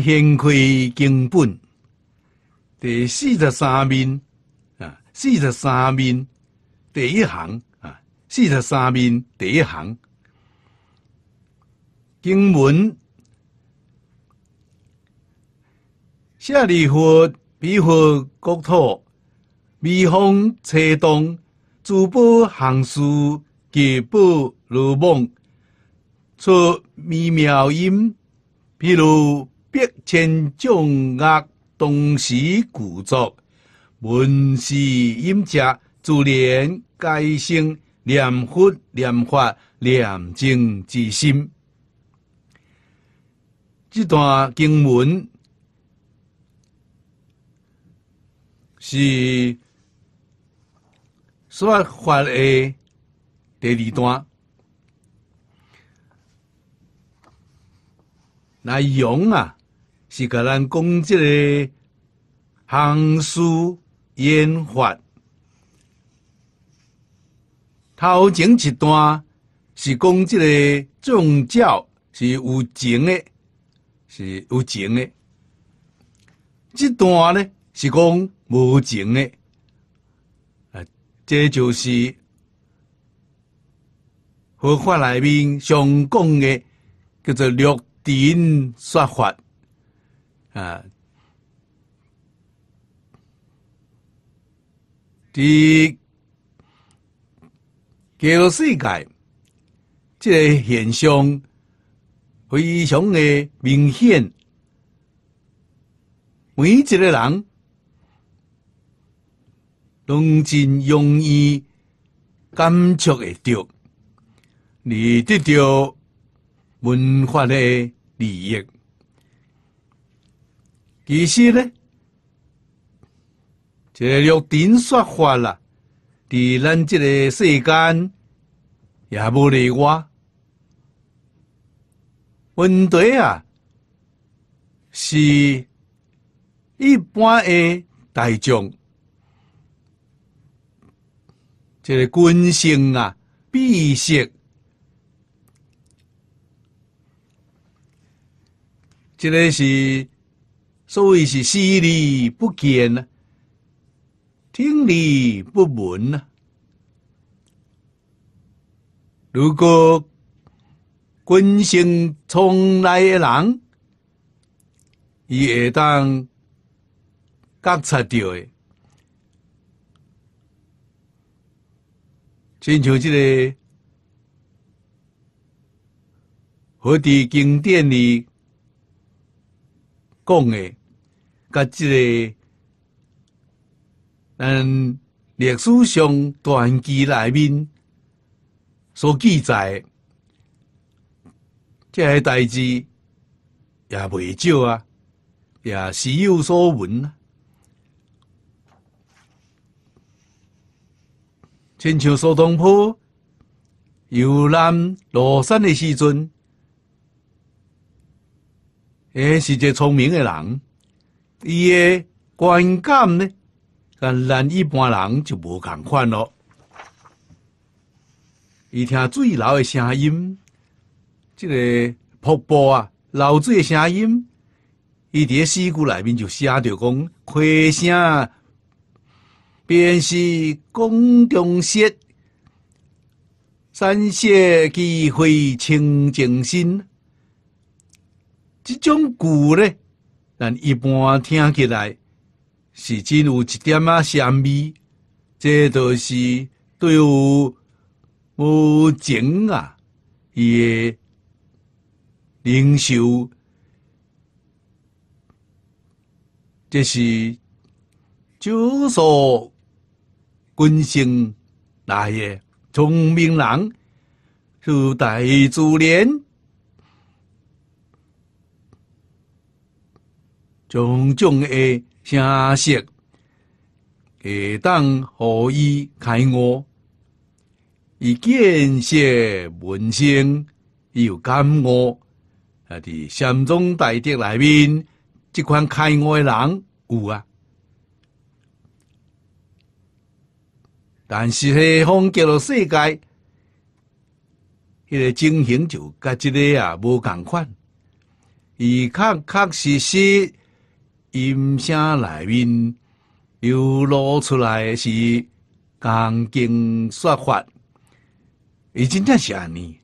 先开经本第四十三面啊，四十三面第一行啊，四十三面第一行经文：下历佛比佛国土，微风吹动，珠宝行书，结布如梦，出微妙音，譬如。必千众恶，同时故作闻是音者，自然皆生念佛、念法、念经之心。这段经文是说法话嘞？第二段，那勇啊！是甲咱讲即个行书演法，头前一段是讲即个宗教是有情的，是有情的。这段呢是讲无情的，啊，这就是佛法内面常讲的叫做六尘说法。啊！在全世界，这个现象非常的明显。每一个人，都真容易感触得到，你得到文化的利益。其实呢，这六点说法啦，在咱这个世间也不例外。问题啊，是一般的大众，这个君心啊，必须，这个是。所以是视而不见啊，听而不闻啊。如果关心从来诶人，伊会当割察到诶。亲像即个佛伫经典里讲诶。个即个，嗯，历史上传记内面所记载，这些代志也未少啊，也时有所闻啊。亲像苏东坡游览庐山的时阵，也是一个聪明的人。伊诶观感呢，甲咱一般人就无共款咯。伊听水流诶声音，即个瀑布啊，流水诶声音，伊伫诶山谷内面就写着讲，溪声便是宫中雪，山雪几回清净心。即种句咧。但一般听起来是真有一点啊，香味。这都是对我我精啊，伊领袖，这是就说君心大业聪明人，顺大自然。种种诶，声色，会当何以开悟，以建设文生，有感悟。啊，伫禅宗大德内面，即款开悟诶人有啊。但是西方叫做世界，迄个情形就甲即个啊无共款。伊确确实实。音声内面流露出来是钢筋说法，伊真正是安尼。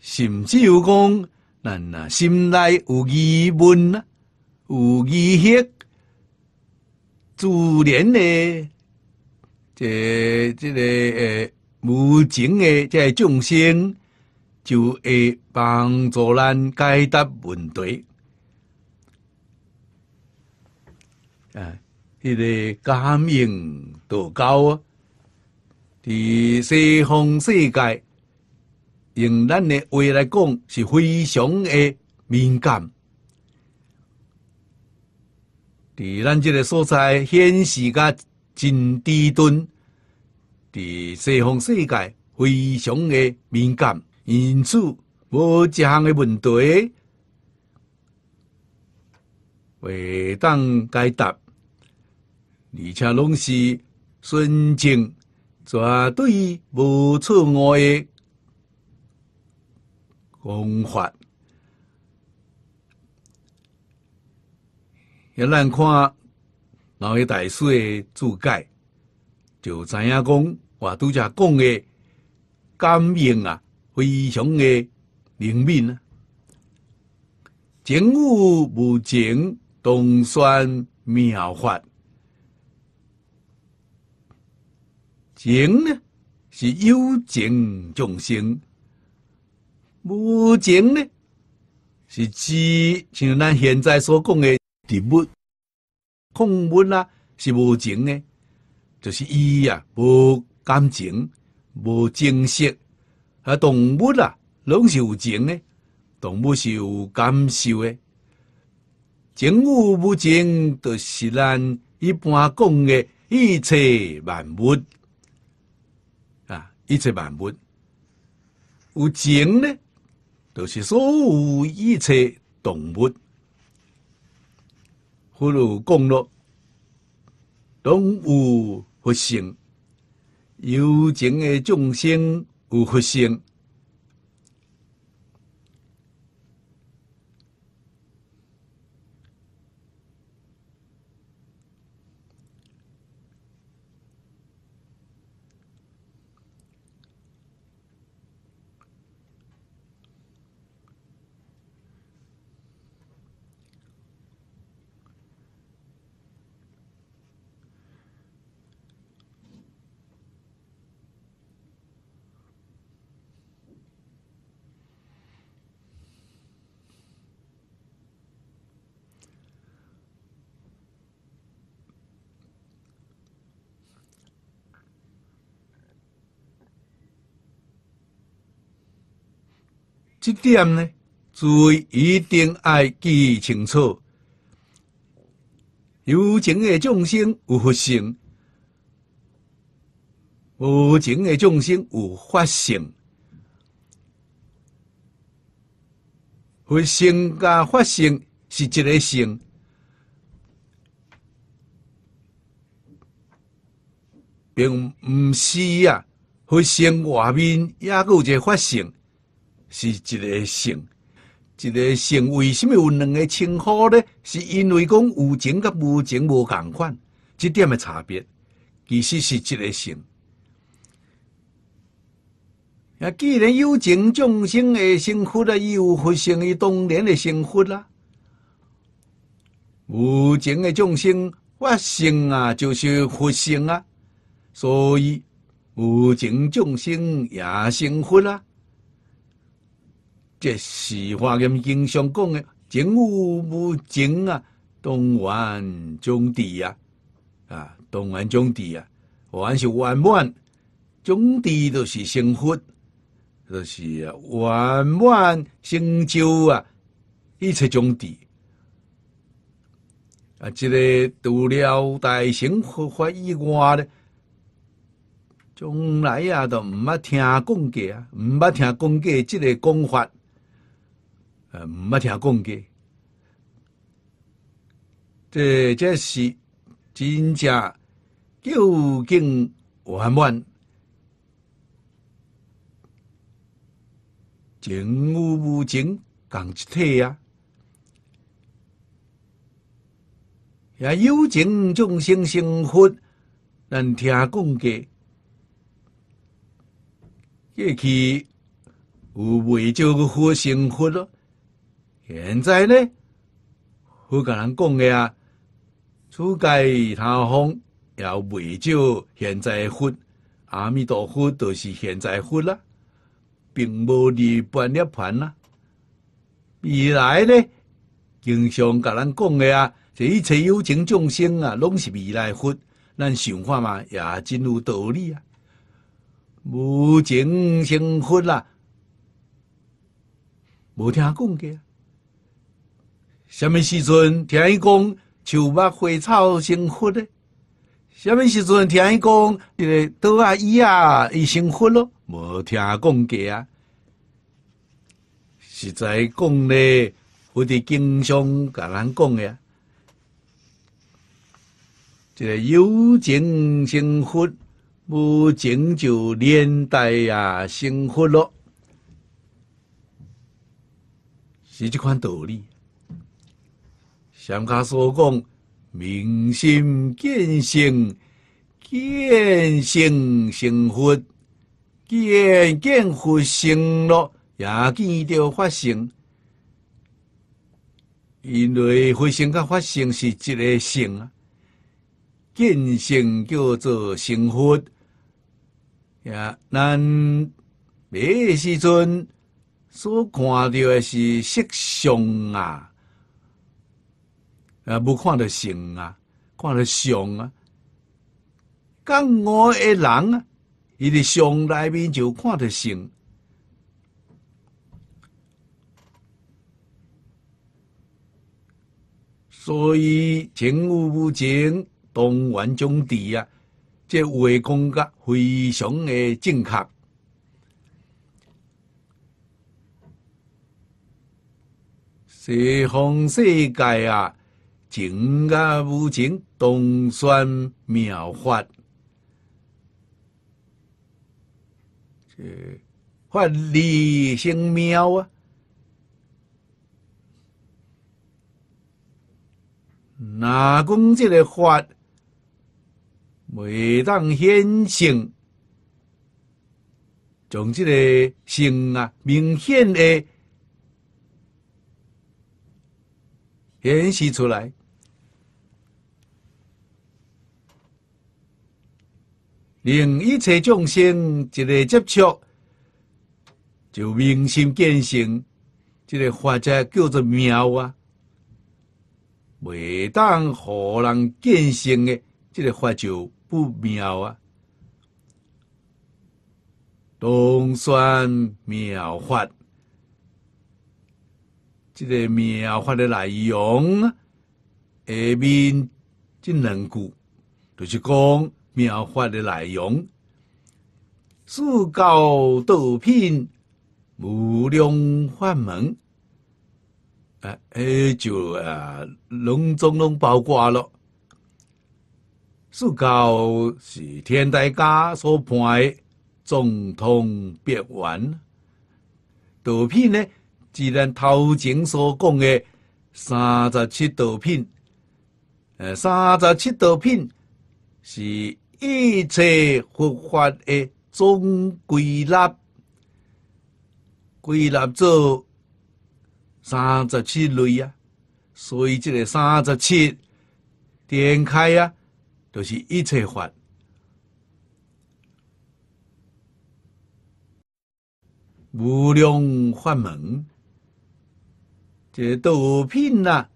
甚至有讲，咱啊心内有疑问啊，有疑惑，自然的，这这个诶，无情的这众生就会帮助咱解答问题。哎，伊个感应多高啊？伫西方世界，用咱个话来讲，是非常个敏感。伫咱即个所在，显示甲真低端。伫西方世界，非常个敏感，因此，无一项个问题，未当解答。而且拢是纯正，绝对无错误的讲法。也咱看老一代书的注解，就知影讲我拄则讲的感应啊，非常的灵敏啊。情有无情，动算妙法。情呢，是有情众生；无情呢，是指像咱现在所讲的植物、矿物啊，是无情的，就是伊啊，无感情、无情色，啊，动物啊，拢是有情的。动物是有感受的。情有无情，就是咱一般讲的一切万物。一切万物有情呢，就是所有一切动物，互有共乐，动物佛性，有情的众生有佛性。这点呢，诸位一定要记清楚：有情的众生有佛性，无情的众生有法性。佛性加法性是一个性，并不是啊，佛性外面也有一个法性。是一个性，一个性，为什么有两个称呼呢？是因为讲有情甲无情无共款，这点的差别，其实是一个性。啊，既然有情众生会福啊，了，又何成于当然的幸福啦？无情的众生，我生啊，就是佛成啊，所以无情众生也幸福啦。即是话，咁经常讲的“情有无情啊？东然种地啊，啊，东然种地啊，凡是圆满，种地都是成佛，就是圆满成就啊，一切种地啊，即个除了大乘佛法以外咧，从来啊都毋捌听讲过啊，毋捌听讲过即个讲法。呃，捌听讲过。这这是真正究竟圆满，情无无情共一体啊。也友情众生生活，咱听讲过，过去有未少个好生活咯。现在呢，佛甲人讲的啊，初界他空也未少。现在佛，阿弥陀佛都是现在佛啦，并无离半涅盘啦。未来呢，经常甲咱讲的啊，这一切有情众生啊，拢是未来福。咱想法嘛，也真有道理啊。无情成福啦，无听讲的啊。什么时阵听伊讲树木花草生活呢？什么时阵听伊讲一个刀啊、椅啊，伊生活咯？无听讲过啊！实在讲咧，有哋经常甲咱讲呀，这个有情生活，无情就年代呀，生活咯。是即款道理。上卡所讲，明心见性，见性成佛，见见佛成咯，也见着法性。因为佛性甲法性是一个性啊，见性叫做成佛。也咱每时阵所看到的是色相啊。呃，无看着性啊，看着相啊。讲我诶人啊，伊伫相内面就看着性。所以情无无情，当冤中地啊，即话讲得非常诶正确。西方世界啊！情甲无情，当算妙法。这发理性妙啊，哪讲这个法未当显性，从这个性啊，明显的显示出来。令一切众生一个接触，就明心见性，这个法界叫做妙啊！未当何人见性的这个法就不妙啊！东山妙法，这个妙法的内容，下面这两句就是讲。妙法的内容，四教道品无量法门，啊，哎，就啊拢总拢包括了。四教是天台家所判的中通别圆，道品呢，既然头前所讲的三十七道品，哎，三十七道品是。一切佛法的总归纳，归纳做三十七类啊。所以这个三十七点开啊，都是一切法无量法门，这都品呐。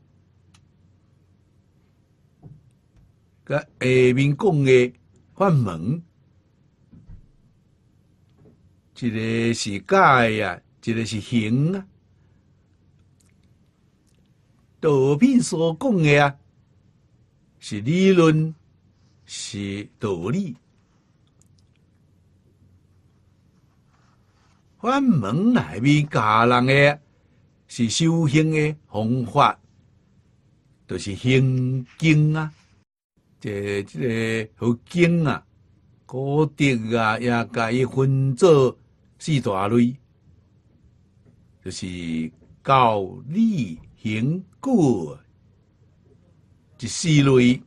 甲下面讲的。法门，一个是盖啊，一个是形啊。道品所讲的啊，是理论，是道理。法门内面教人的，是修行的方法，都是行经啊。这这个合金啊、合金啊，也该分作四大类，就是高、低、行、固这四类。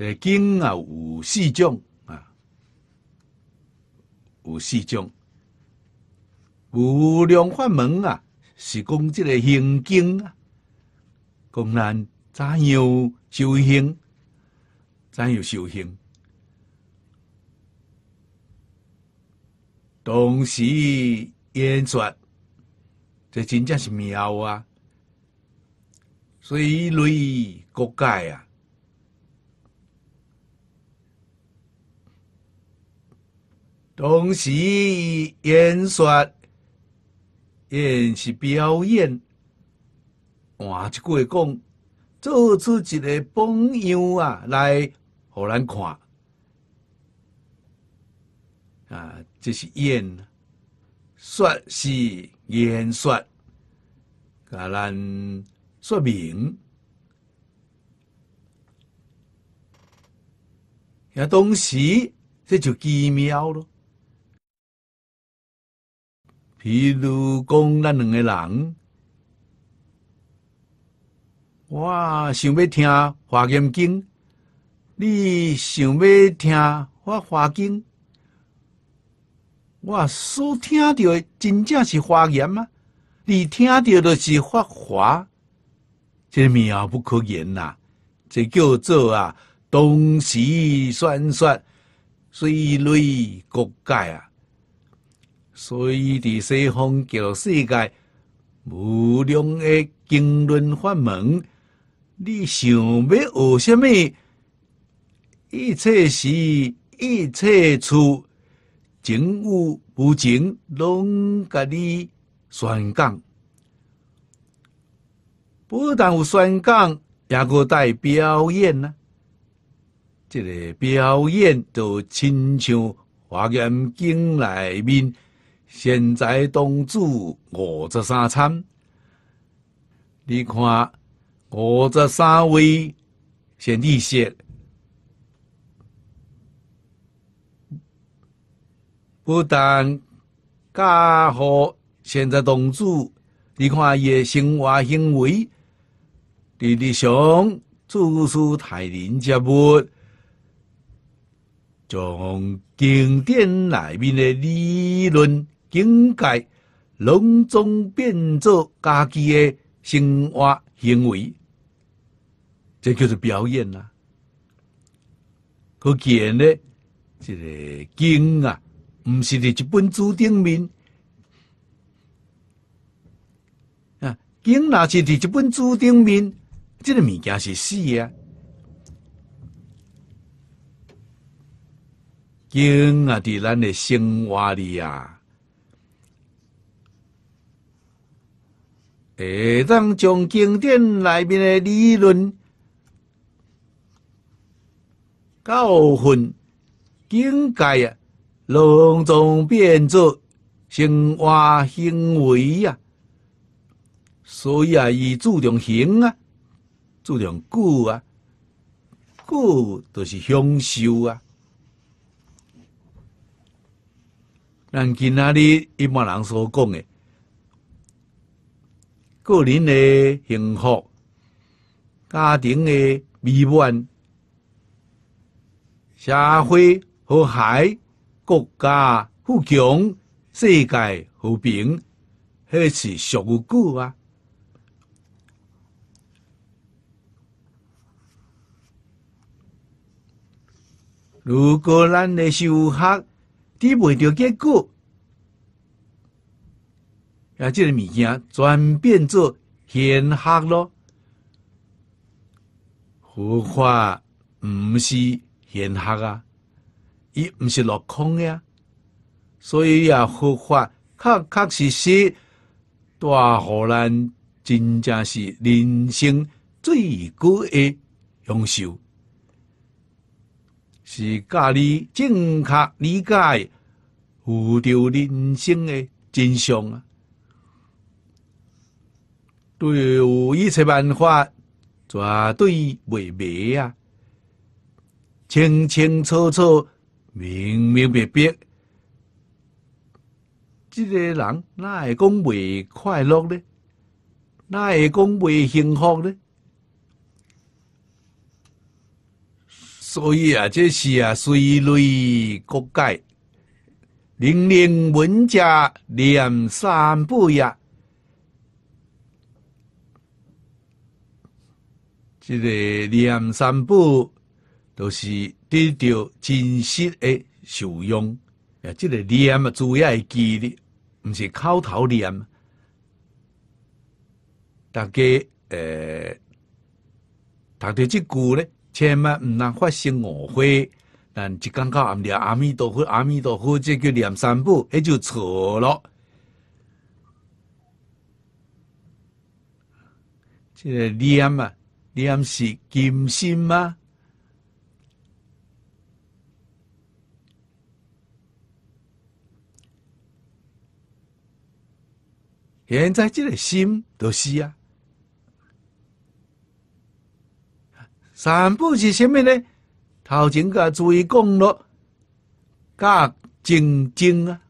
个经啊有四种啊，有四种，无量法门啊，是讲这个行经啊，讲咱怎样修行，怎样修行，同时演说，这真正是妙啊，水雷骨盖啊。同时演说，演是表演，换句话讲，做出一个榜样啊，来互咱看啊？这是演说，是演说，甲咱说明，那同时这就奇妙了。譬如讲咱两个人，我想要听华严经，你想要听发华经，我所听到的真正是华严吗？你听到的是法华，这妙不可言呐！这叫做啊东西算算，水类各界啊。所以，伫西方叫世界无量诶经论法门，你想欲学虾米？一切事、一切处，情有无情，拢甲你宣讲。不但有宣讲，也阁带表演啊。即个表演就亲像华严经内面。现在当主五十三餐，你看五十三位先立说，不但家好，现在当主，你看伊诶生活行为，日日想做事太认真，物。从经典内面的理论。境界隆重变作家己诶生活行为，这就是表演啦。可见咧，这个经啊，毋是伫一本书顶面啊。经，那是伫一本书顶面，这个物件是死啊。经啊，伫咱诶生活里啊。会当从经典内面的理论、教训、境界，啊，隆重变作生活行为啊。所以啊，伊注重行啊，注重故啊，故就是享受啊。咱今啊，日一般人所讲的。个人的幸福、家庭的美满、社会和谐、国家富强、世界和平，迄是需要啊。如果咱的修孩得袂到结果，啊！这个物件转变做显赫咯，佛法毋是显赫啊，伊毋是落空呀。所以啊，佛法确确实实，带互咱真正是人生最高的享受，是教你正确理解无掉人生的真相啊。对有一切办法，绝对袂迷啊！清清楚楚、明明白白，这个人哪会讲袂快乐呢？哪会讲袂幸福呢？所以啊，这是啊，水陆国界，零零稳家两三不呀。这个念三宝，都是得到真实诶受用，啊，即个念嘛，主要系记的，毋是口头念。大家诶，但到即句咧，千万毋通发生误会。但一讲到念阿弥陀佛、阿弥陀佛，这叫念三宝，迄就错了。这个念啊。啲咁是金心吗？现在这个心都是啊，散步是什么呢？头前个注意讲了，加正正啊！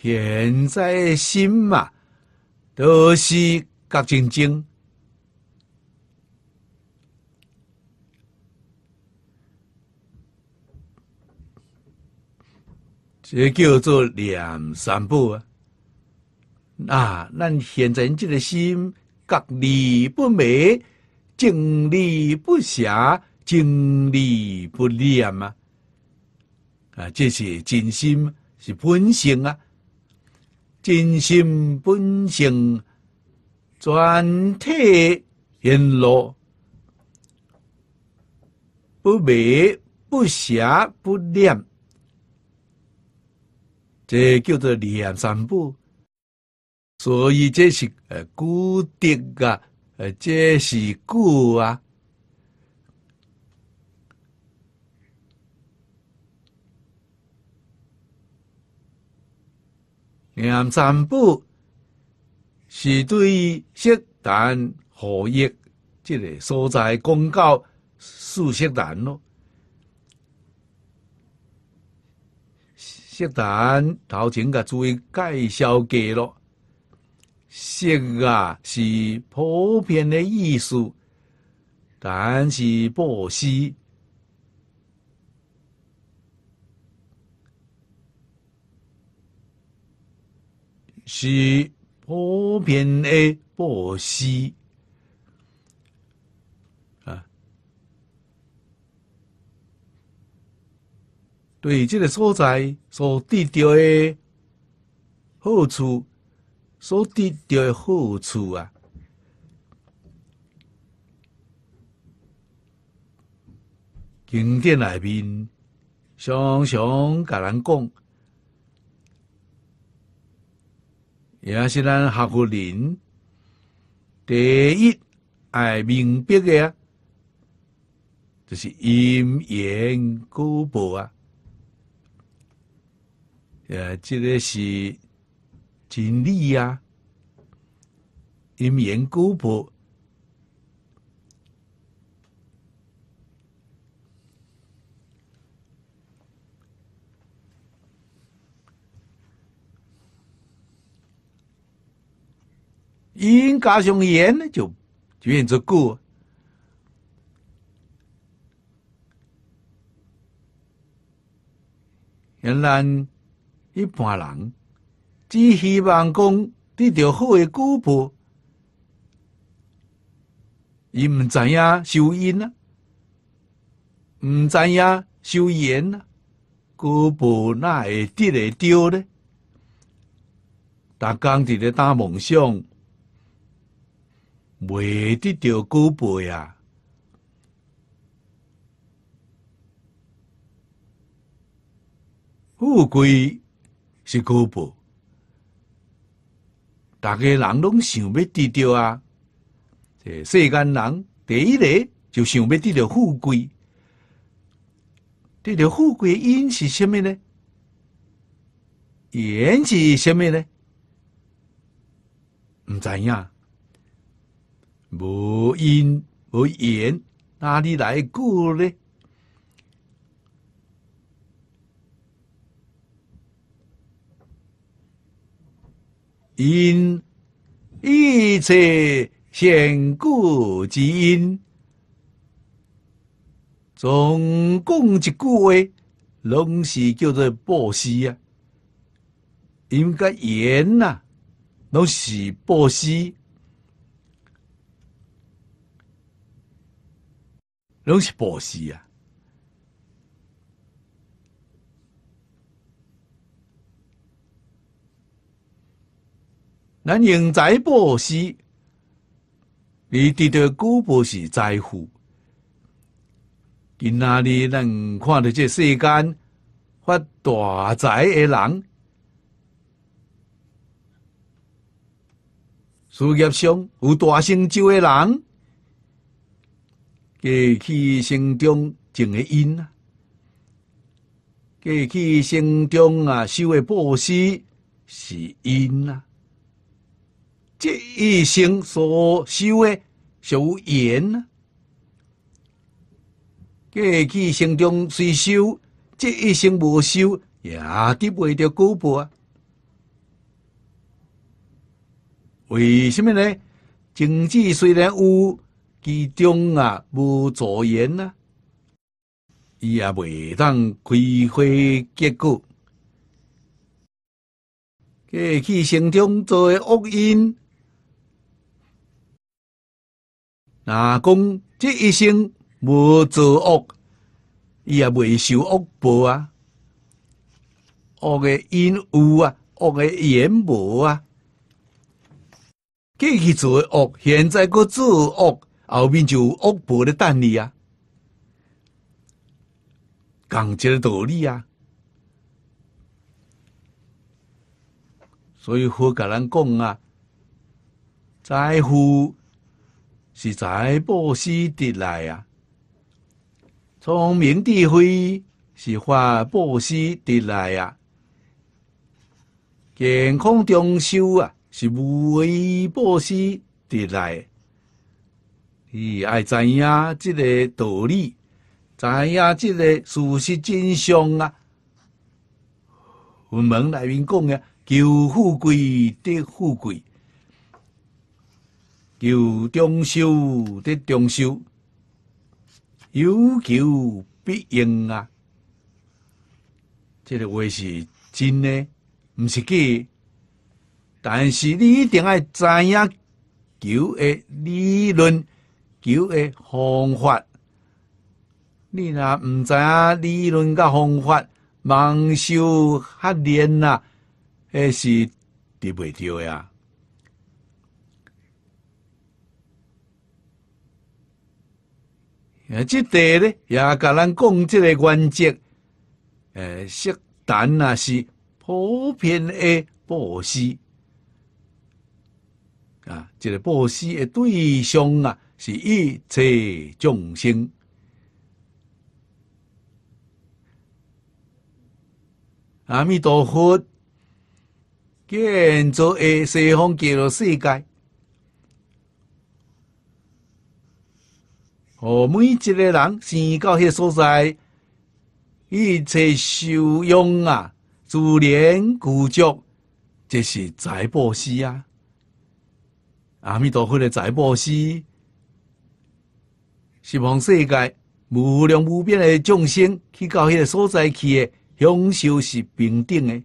现在心嘛。德西各清净，这叫做两三步啊！啊，咱现在这个心觉离不美，精力不暇，精力不念啊！啊，这是真心，是本性啊！真心本性，全体显露，不灭，不邪不念，这叫做良三不。所以这是呃，古德啊，呃，这是古啊。言三部是对色、胆、何益即个所在公告是色胆咯，色胆头前甲注意介绍过咯，色啊是普遍的意思，但是布施。是普遍的布施啊！对这个所在所得到的好处，所得到的好处啊！经典来宾常常甲人讲。也是咱下国人第一爱明白个啊，就是因缘古报啊，诶，这个是真理啊，因缘古报。因加上缘呢，就就变成果。原来一般人只希望讲得到好的果报，伊毋知影收因啊，毋知影收缘啊，果报哪会得会到呢？逐工伫咧打梦想。未得到高报呀！富贵是高报，大家人拢想要得到啊！这世间人第一类就想要得到富贵，得到富贵因是啥物呢？缘是啥物呢？唔知影。无因无缘，哪里来故呢？因一切现故即因，总共一句话，拢是叫做“薄西”啊！应该缘呐，拢是薄西。拢是暴富啊。咱用在暴富，你得到高暴是财富，今哪里能看到这世间发大财的人？事业上有大成就的人。过去生中种的因啊，过去生中啊修的布施是因啊，这一生所修的善缘啊。过去生中虽修，这一生无修也得未到果报啊？为什么呢？经济虽然有。其中啊，无助言啊，伊也袂当开花结果。过去生中做恶因，若讲这一生无做恶，伊也袂受恶报啊！恶诶因有啊，恶诶缘无啊。过去做恶，现在佫做恶。后面就有恶报的蛋力呀，港这个道理呀，所以佛甲咱讲啊，在乎是财布施得来啊，聪明智慧是法布施得来啊，健康长寿啊是无为布施得来。伊爱知影即个道理，知影即个事实真相啊！佛门内面讲啊，求富贵得富贵，求中修得中修，有求必应啊！这个话是真的，毋是假。但是你一定爱知影求诶理论。求的方法，你若毋知影理论甲方法，妄修瞎练啊，迄是得袂着呀？啊，即地咧也甲咱讲即个原则，诶，适当啊是普遍诶暴施啊，即个暴施诶对象啊。是一切众生，阿弥陀佛，建造的西方极乐世界，和每一个人生到迄所在，一切修用啊，自然古足，这是财布施啊，阿弥陀佛的财布施。西方世界无量无边的众生，去到迄个所在去的享受是平等的，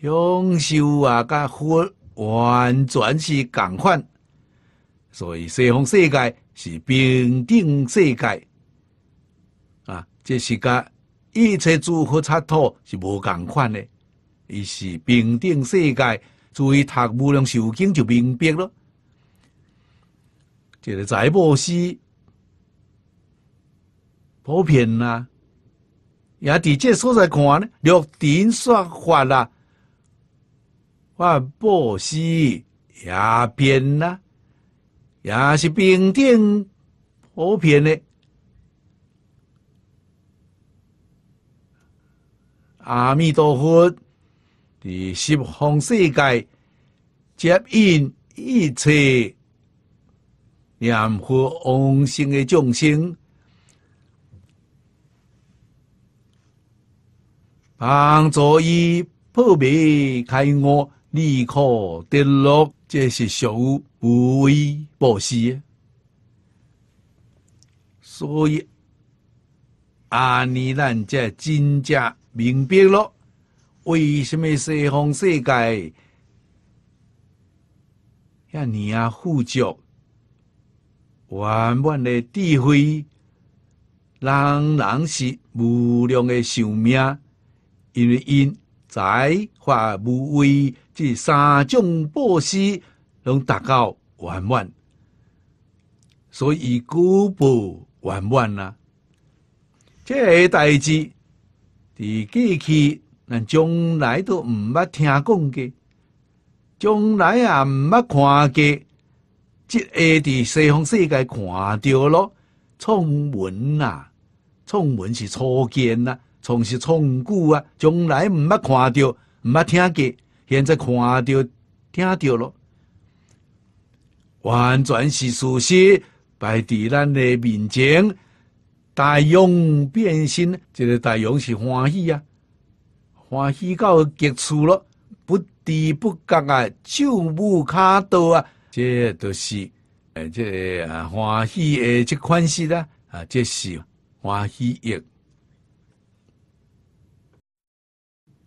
享受啊，甲佛完全是共款。所以西方世界是平等世界啊，这是甲一切诸佛刹土是无共款的。伊是平等世界，注意读无量寿经就明白了。这个财布施。普遍呐，也伫这所在看咧，六顶说法啦，法布施也变呐，也是平等普遍的。阿弥陀佛，伫十方世界接引一切念佛往生的众生。让左一破灭，开我立刻得乐，这是属于无为布施。所以，阿尼咱这真正明白了，为什么西方世界向你啊富足，圆满的智慧，让人是无量的寿命。因为因财华无为这三种布施能达到圆满，所以古不圆满呐。这代志，伫过去，咱将来都毋捌听讲过，将来也毋捌看过，即下伫西方世界看到咯，创文啊，创文是初见啊。从是从古啊，从来毋捌看着，毋捌听过，现在看着听着了，完全是事实，摆伫咱的面前。大勇变心，这个大勇是欢喜啊，欢喜到极处了，不知不觉啊，就舞卡刀啊，这都是诶，这啊欢喜诶，这款式啦啊，这是欢喜也。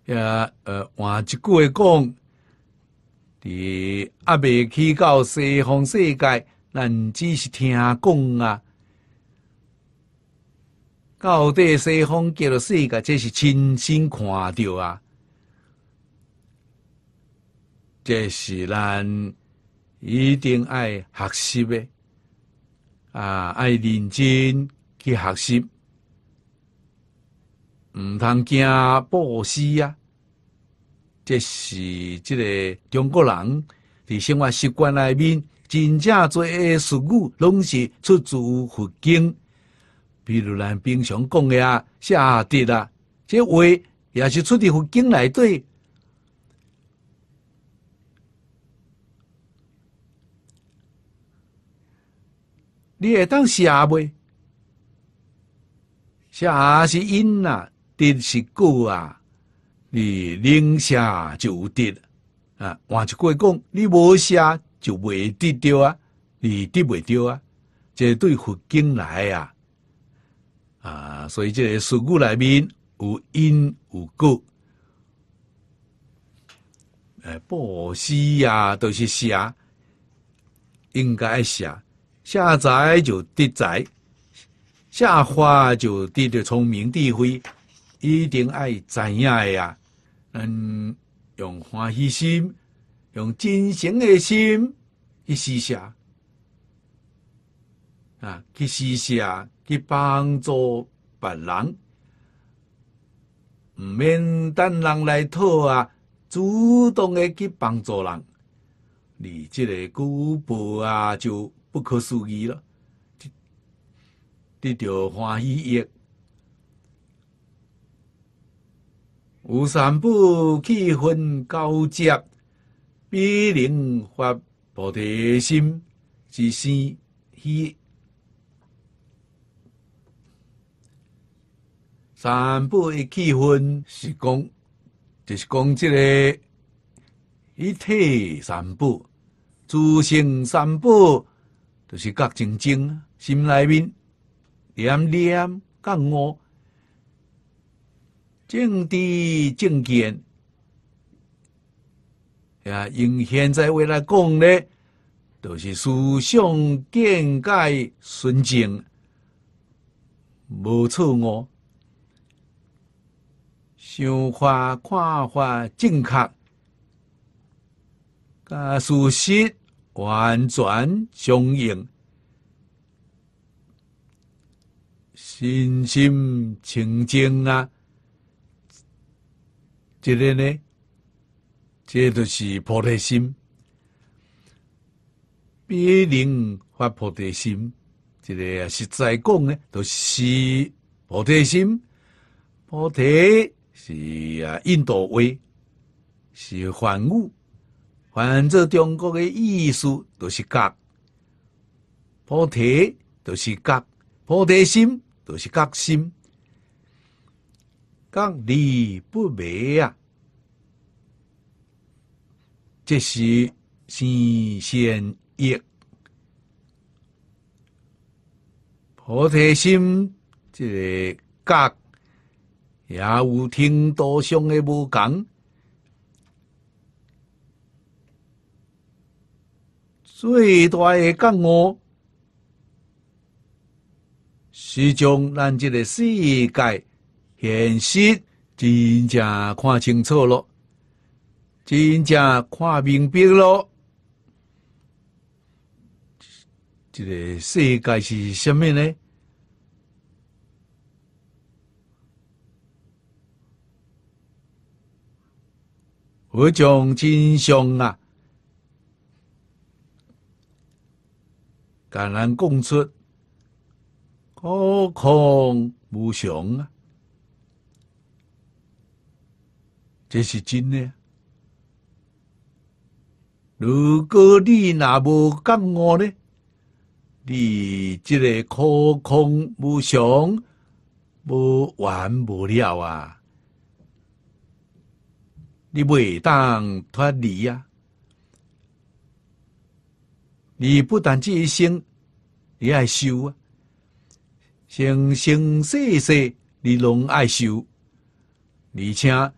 呀，呃，换一句话讲，伫阿未去到西方世界，咱只是听讲啊；到底西方叫做世界，这是亲身看到啊。这是咱一定爱学习的，啊，爱认真去学习。唔通惊暴死啊！这是即个中国人伫生活习惯内面，真正做诶事语，拢是出自佛经。比如咱平常讲诶啊，下跌啊，即话也是出自佛经内底。你会当未写下是因啊。得是故啊，你宁下就有得啊。换句话讲，你无下就未得掉啊，你得未掉啊。即对佛经来啊，啊，所以即事故内面有因有果。哎，博西呀，都是下，应该下下宅就得宅，下花就得到聪明智慧。一定爱怎样个呀？嗯，用欢喜心，用真诚的心去施舍啊，去施舍去帮助别人，毋免等人来讨啊，主动的去帮助人。你即个古博啊，就不可思议了，得着欢喜业。有三宝气氛交接，比能发菩提心之心。三宝气氛是讲，就是讲即个一体三宝，诸行三宝，就是各精精心内面念念各悟。正治正见，呀，用现在未来讲呢，就是思想见解纯正，无错误，想法看法正确，啊，事实完全相应，信心清净啊。这个呢，这就是菩提心，别能发菩提心。这个啊，实在讲呢，就是菩提心。菩提是啊，印度话是梵语，反正中国的意思都是“觉”。菩提就是“觉”，菩提心就是“觉心”。刚离不别啊！这是新鲜业，菩提心这个格也有天道上的无同。最大的格我，是将咱这个世界。现实真正看清楚了，真正看明白喽。这个世界是什么呢？我将真相啊？甲咱讲出，高空无常啊！这是真的。如果你若无干我呢，你这个空空无想，无完无了啊！你未当脱离啊！你不但这一生，你爱修啊，生生世世你拢爱修，而且。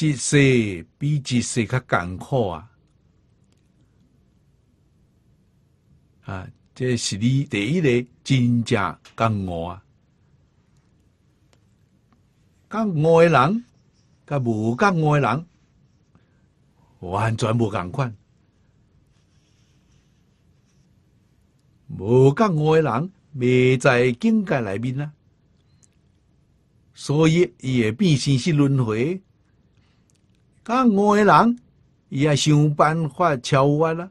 即世比即世较艰苦啊！啊，这是你第一个真正跟我啊，跟外人，跟无跟外人，完全无共款，无跟外人，未在境界内面啊，所以伊会变前世轮回。啊！我诶人，伊啊想办法超我啦，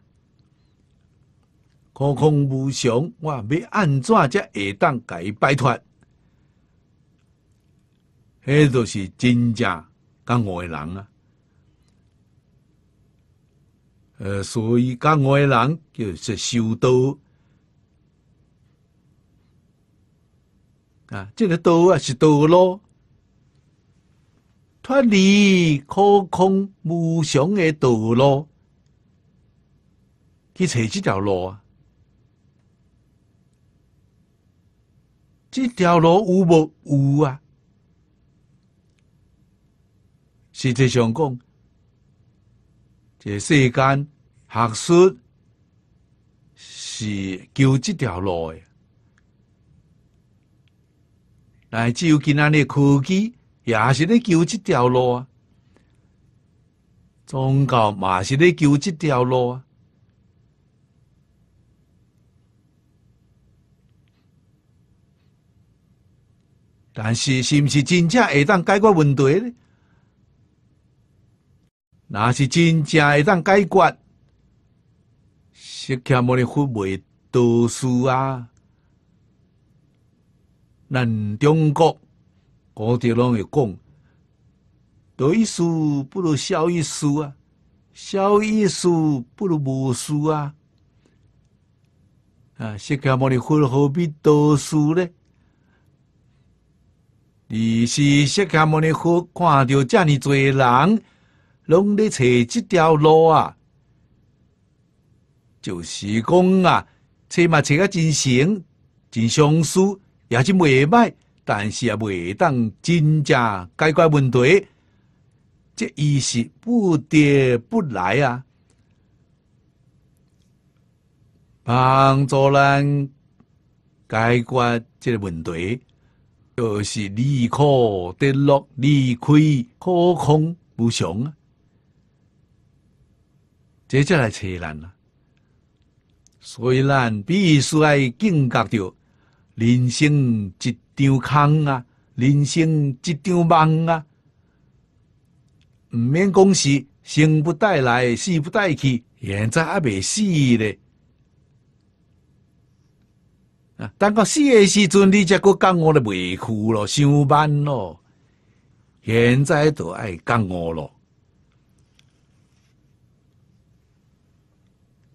可空无常哇！要安怎则会当甲伊摆脱？迄著是真正甲我诶人啊！呃，所以甲我诶人就是修道啊，即个道啊是道咯。他离虚空无常的道路，去找这条路啊？这条路有无有啊？实际上讲，这世间学术是求这条路的，但只有今天的科技。也是咧，求即条路啊，宗教嘛是咧，求即条路啊。但是是毋是真正会当解决问题咧？那是真正会当解决，是欠末日会未多事啊，咱中国。我德拢会讲，多一事不如少一事啊，少一事不如无事啊。啊，释迦牟尼佛何必多事呢？二是释迦牟尼佛看到遮尔侪人，拢咧找即条路啊，就是讲啊，找嘛找个真成，真相思，也是未歹。但是也未当真正解决问题，这意是不得不来啊！帮助咱解决这个问题，就是利可得，乐利亏可空不常啊！这就来扯烂啊！所以咱必须爱警觉着，人生一。张空啊，人生一场梦啊，唔免讲是生不带来，死不带去。现在还未死咧。啊，等到死诶时阵，你则阁讲我咧未去咯，上班咯，现在都爱讲我咯。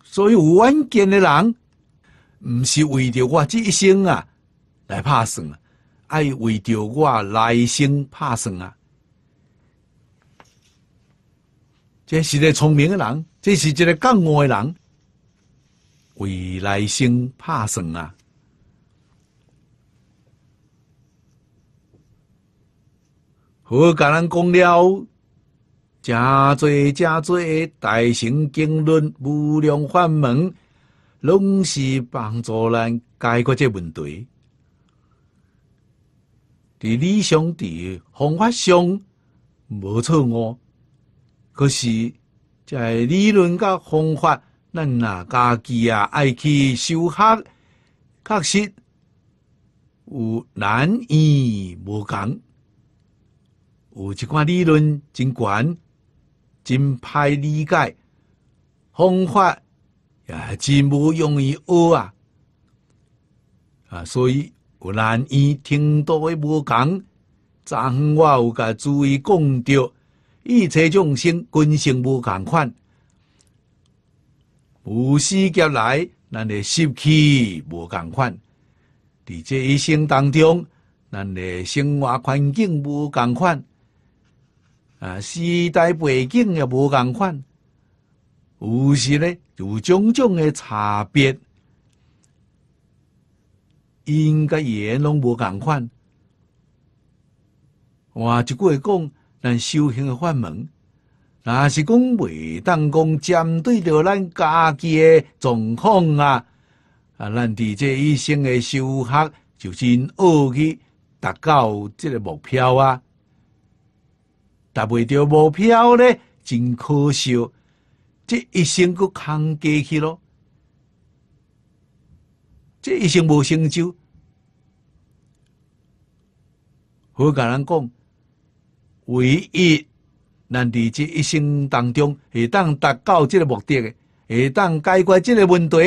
所以有远见的人，唔是为着我即一生啊来拍算啊。爱为着我来生拍算啊！这是个聪明的人，这是一个干我的人，为来生拍算啊！好，甲咱讲了，真侪真侪的大乘经论、无量法门，拢是帮助咱解决这问题。理想上方法上无错误，可是，在理论甲方法咱啊家己啊，爱去修学，确实有难以无讲。有一款理论真悬，真歹理解，方法也真无容易学啊！啊，所以。有人伊听到的无共。昨昏我有甲诸位讲到，一切众生根性无共款，无时结来，咱的习气无共款。在这一生当中，咱的生活环境无共款，啊，时代背景也无共款，有时呢有种种的差别。应该语拢无共款，哇，一句话讲，咱修行诶法门，若是讲袂当讲针对着咱家己诶状况啊。啊，咱伫这一生诶修学，就真恶去达到即个目标啊。达袂到目标咧，真可惜，这一生佫空过去咯。这一生无成就，好，甲人讲，唯一咱伫这一生当中会当达到这个目的，会当解决这个问题，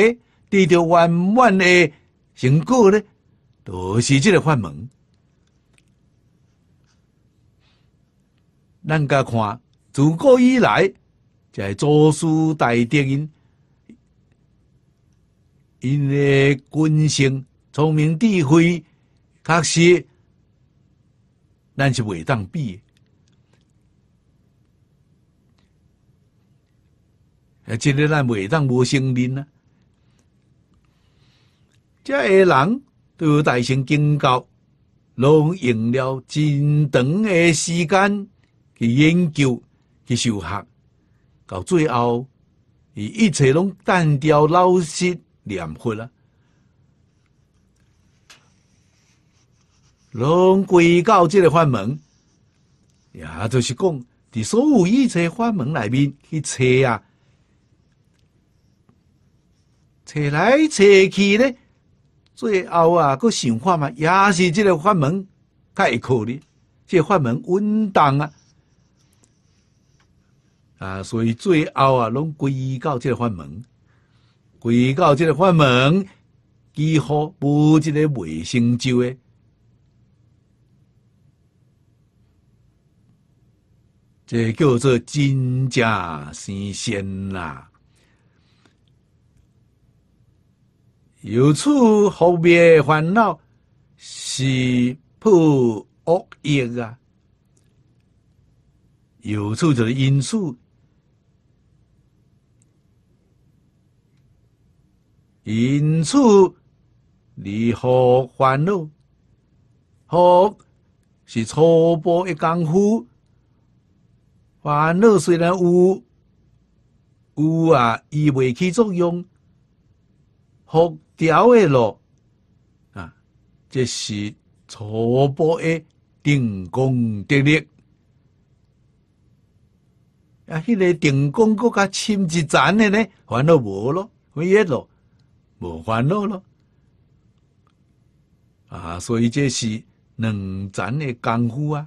得到圆满的成果呢，都是这个法门。咱家看，自古以来就系祖师大定因。因的军星聪明智慧，确实，咱是袂当比。哎，今日咱袂当无承认啊。这个人都有大成警告，拢用了真长的时间去研究、去修学，到最后，伊一切拢单调老实。念佛了，拢归到这个法门，也就是讲，伫所有一切法门内面去找啊，找来找去呢，最后啊，搁想法嘛，也是这个法门概括的，这法门稳当啊，啊，所以最后啊，拢归到这个法门。归到这个法门，几乎无这个未成就诶，这叫做真正成仙啦。由此伏灭烦恼，是破恶业啊。由此就是因数。因此，你合烦恼，学是初步的功夫。烦恼虽然有，有啊，伊未起作用，学的路啊，这是初步的定功的力。啊，迄个定功国较深一层的呢，烦恼无咯，会一咯。无烦恼咯，啊，所以这是两层的功夫啊，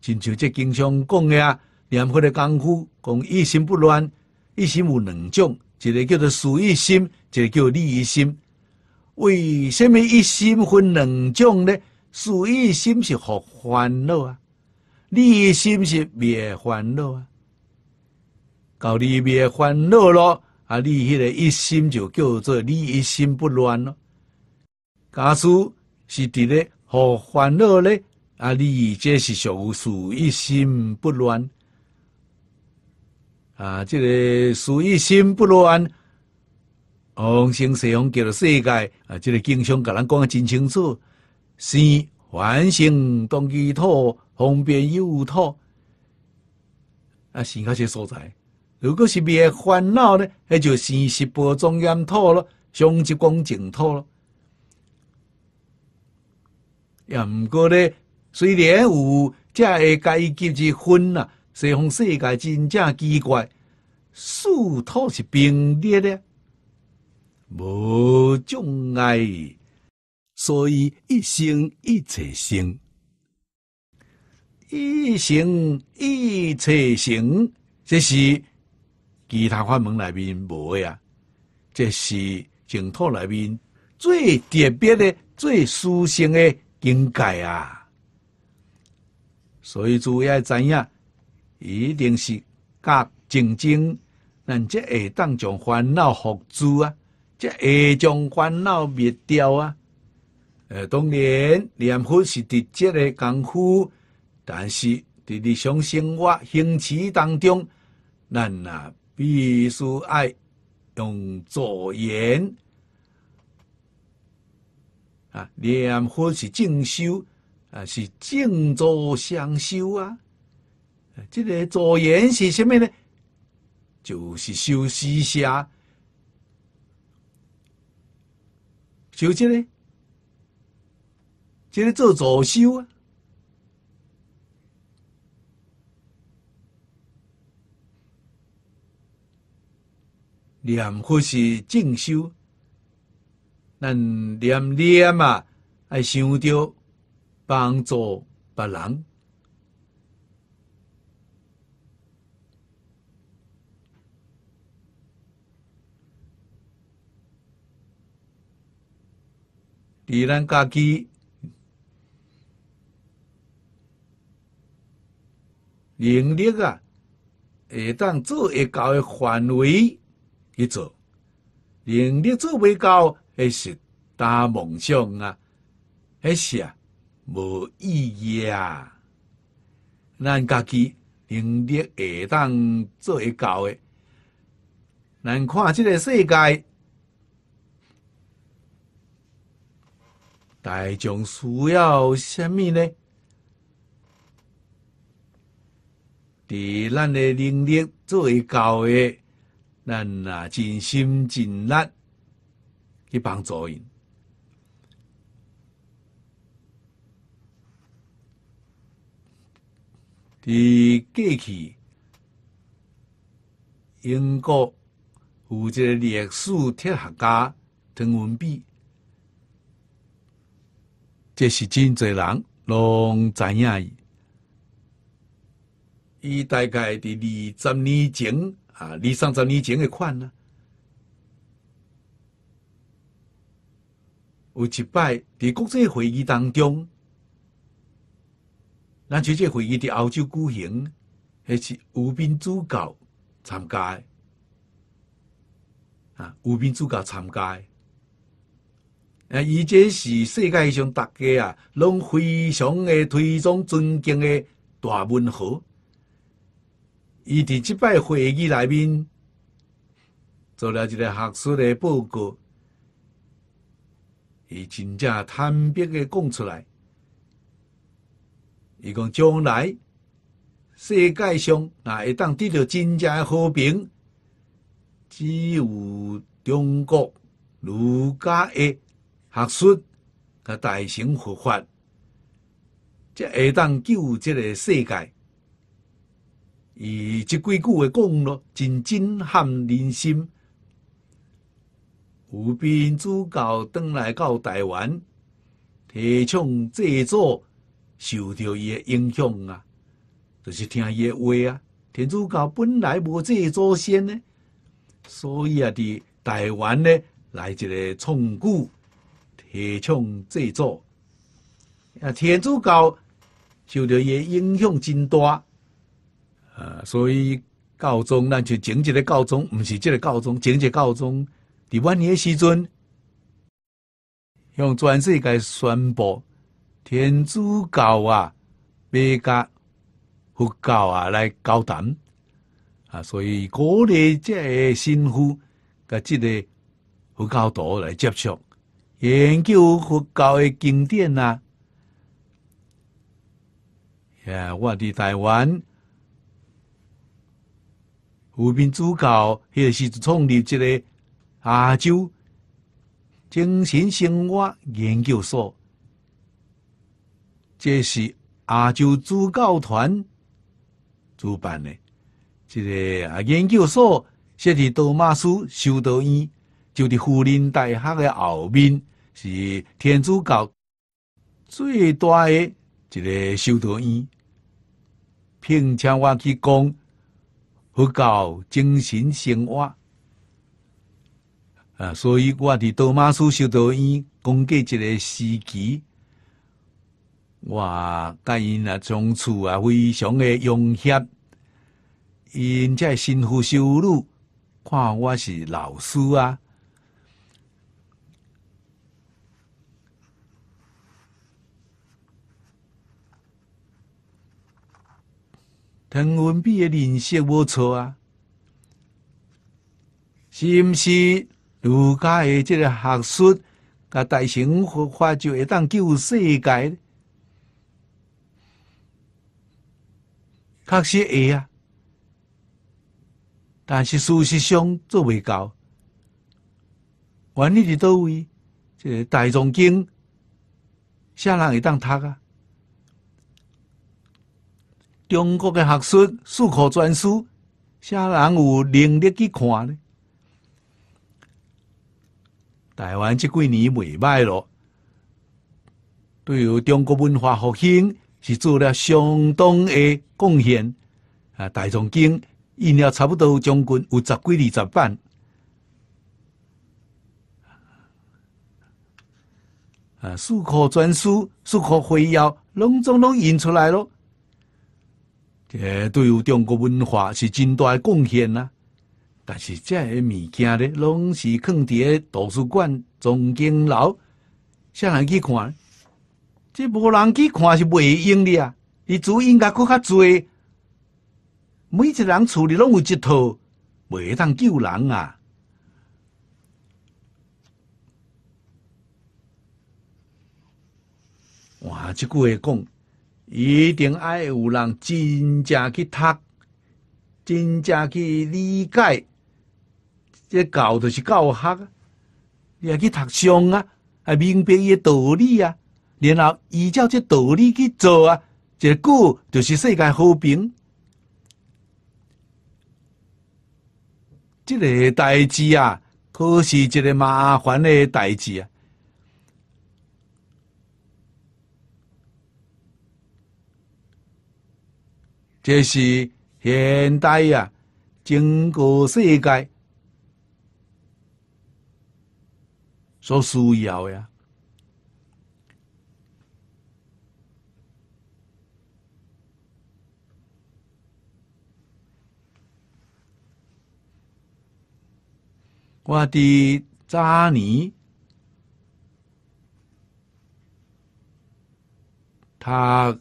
亲像这经常讲的啊，念佛的功夫讲一心不乱，一心有两种，一个叫做属一心，一个叫利一心。为什么一心分两种呢？属一心是好烦恼啊，利一心是别烦恼啊，到你别烦恼咯。啊！你迄个一心就叫做你一心不乱咯。家使是伫咧互烦恼咧？啊！你这是属于属一心不乱。啊！这个属一心不乱。红星是红叫做世界啊！这个经常甲咱讲啊真清楚：是环形当基套方便又土啊，是较些所在。如果是灭烦恼呢，那就是十波中央土咯，常寂光净土咯。也毋过咧，虽然有遮下阶级之分啊，西方世界真正奇怪，四土是并列的，无障碍，所以一生一切生，一生一切生，这是。其他法门内面无的啊，这是净土内面最特别的、最殊胜的境界啊。所以主要知影，一定是甲正经，咱这下当将烦恼伏住啊，这下将烦恼灭掉啊。呃，当然念佛是直接的功夫，但是在日常生活行持当中，咱啊。必须爱用坐言啊，念佛是静修啊，是静坐相修啊。这个坐言是什么呢？就是修西下，修这呢？这做坐修啊。念佛是静修，咱念念嘛，爱想着帮助别人，伫咱家己，能力啊，会当做一高诶，范围。一座能力做未到，迄是大梦想啊？迄是啊，无意义啊！咱家己能力会当做一高诶，咱看这个世界，大众需要什么呢？伫咱诶能力做为高诶。咱呐尽心尽力去帮助伊。伫过去，英国有一个历史哲学家汤姆比，这是真侪人拢知影伊。伊大概伫二十年前。啊，二三十年前的款呢？有一摆伫国际会议当中，咱就这会议的澳洲举行，迄是吴宾主教参加啊，吴宾主教参加啊，以这是世界上大家啊，拢非常的推崇尊敬的大文豪。伊伫即摆会议内面，做了一个学术的报告，伊真正坦白的讲出来，伊讲将来世界上哪会当得到真正和平，只有中国儒家的学术甲大乘佛法，才会当救这个世界。以即几句话讲咯，真震撼人心。边主教登来到台湾，提倡制作，受到伊诶影响啊，就是听伊诶话啊。天主教本来无制祖先呢，所以啊，伫台湾呢来一个创举，提倡制作啊，天主教受到伊诶影响真大。啊，所以教宗，咱就整一个教宗，毋是即个教宗，整一个教宗。伫晚年时阵，向全世界宣布天主教啊、要甲佛教啊来交谈啊，所以鼓励即个信徒，甲即个佛教徒来接触研究佛教的经典啊。我伫台湾。湖滨主教迄个是创立一个亚洲精神生活研究所，这是亚洲主教团主办的。这个研究所设在多马斯修道院，就伫湖林大学的后面，是天主教最大的一个修道院。聘请我去讲。佛教精神生活啊，所以我伫多玛斯修道院讲过一个时期，我跟因啊相处啊非常的融洽，因在辛苦修路，看我是老师啊。陈文碧诶认识无错啊，是毋是儒家诶即个学术，甲大乘佛法就会当救世界？确实会啊，但是事实上做未到，管理伫倒位，即、个大藏经，啥人会当读啊。中国嘅学术四库全书，啥人有能力去看呢？台湾即几年未歹咯，对于中国文化复兴是做了相当嘅贡献。啊，大藏经印了差不多将近有十几二十版。啊，四库全书、四库汇要，拢总拢印出来咯。诶，对于中国文化是真大的贡献啊。但是这些物件咧，拢是放伫咧图书馆、总经楼，谁人去看？即无人去看是袂用的啊！伊主应该搁较侪，每一个人厝里拢有一套，袂当救人啊！哇，即句话讲。一定爱有人真正去读，真正去理解，这教就是教学，也去读上啊，啊，明白伊的道理啊，然后依照这道理去做啊，结果就是世界和平。这个代志啊，可是一个麻烦的代志啊。这是现代呀，整个世界所需要呀。我的扎尼，他。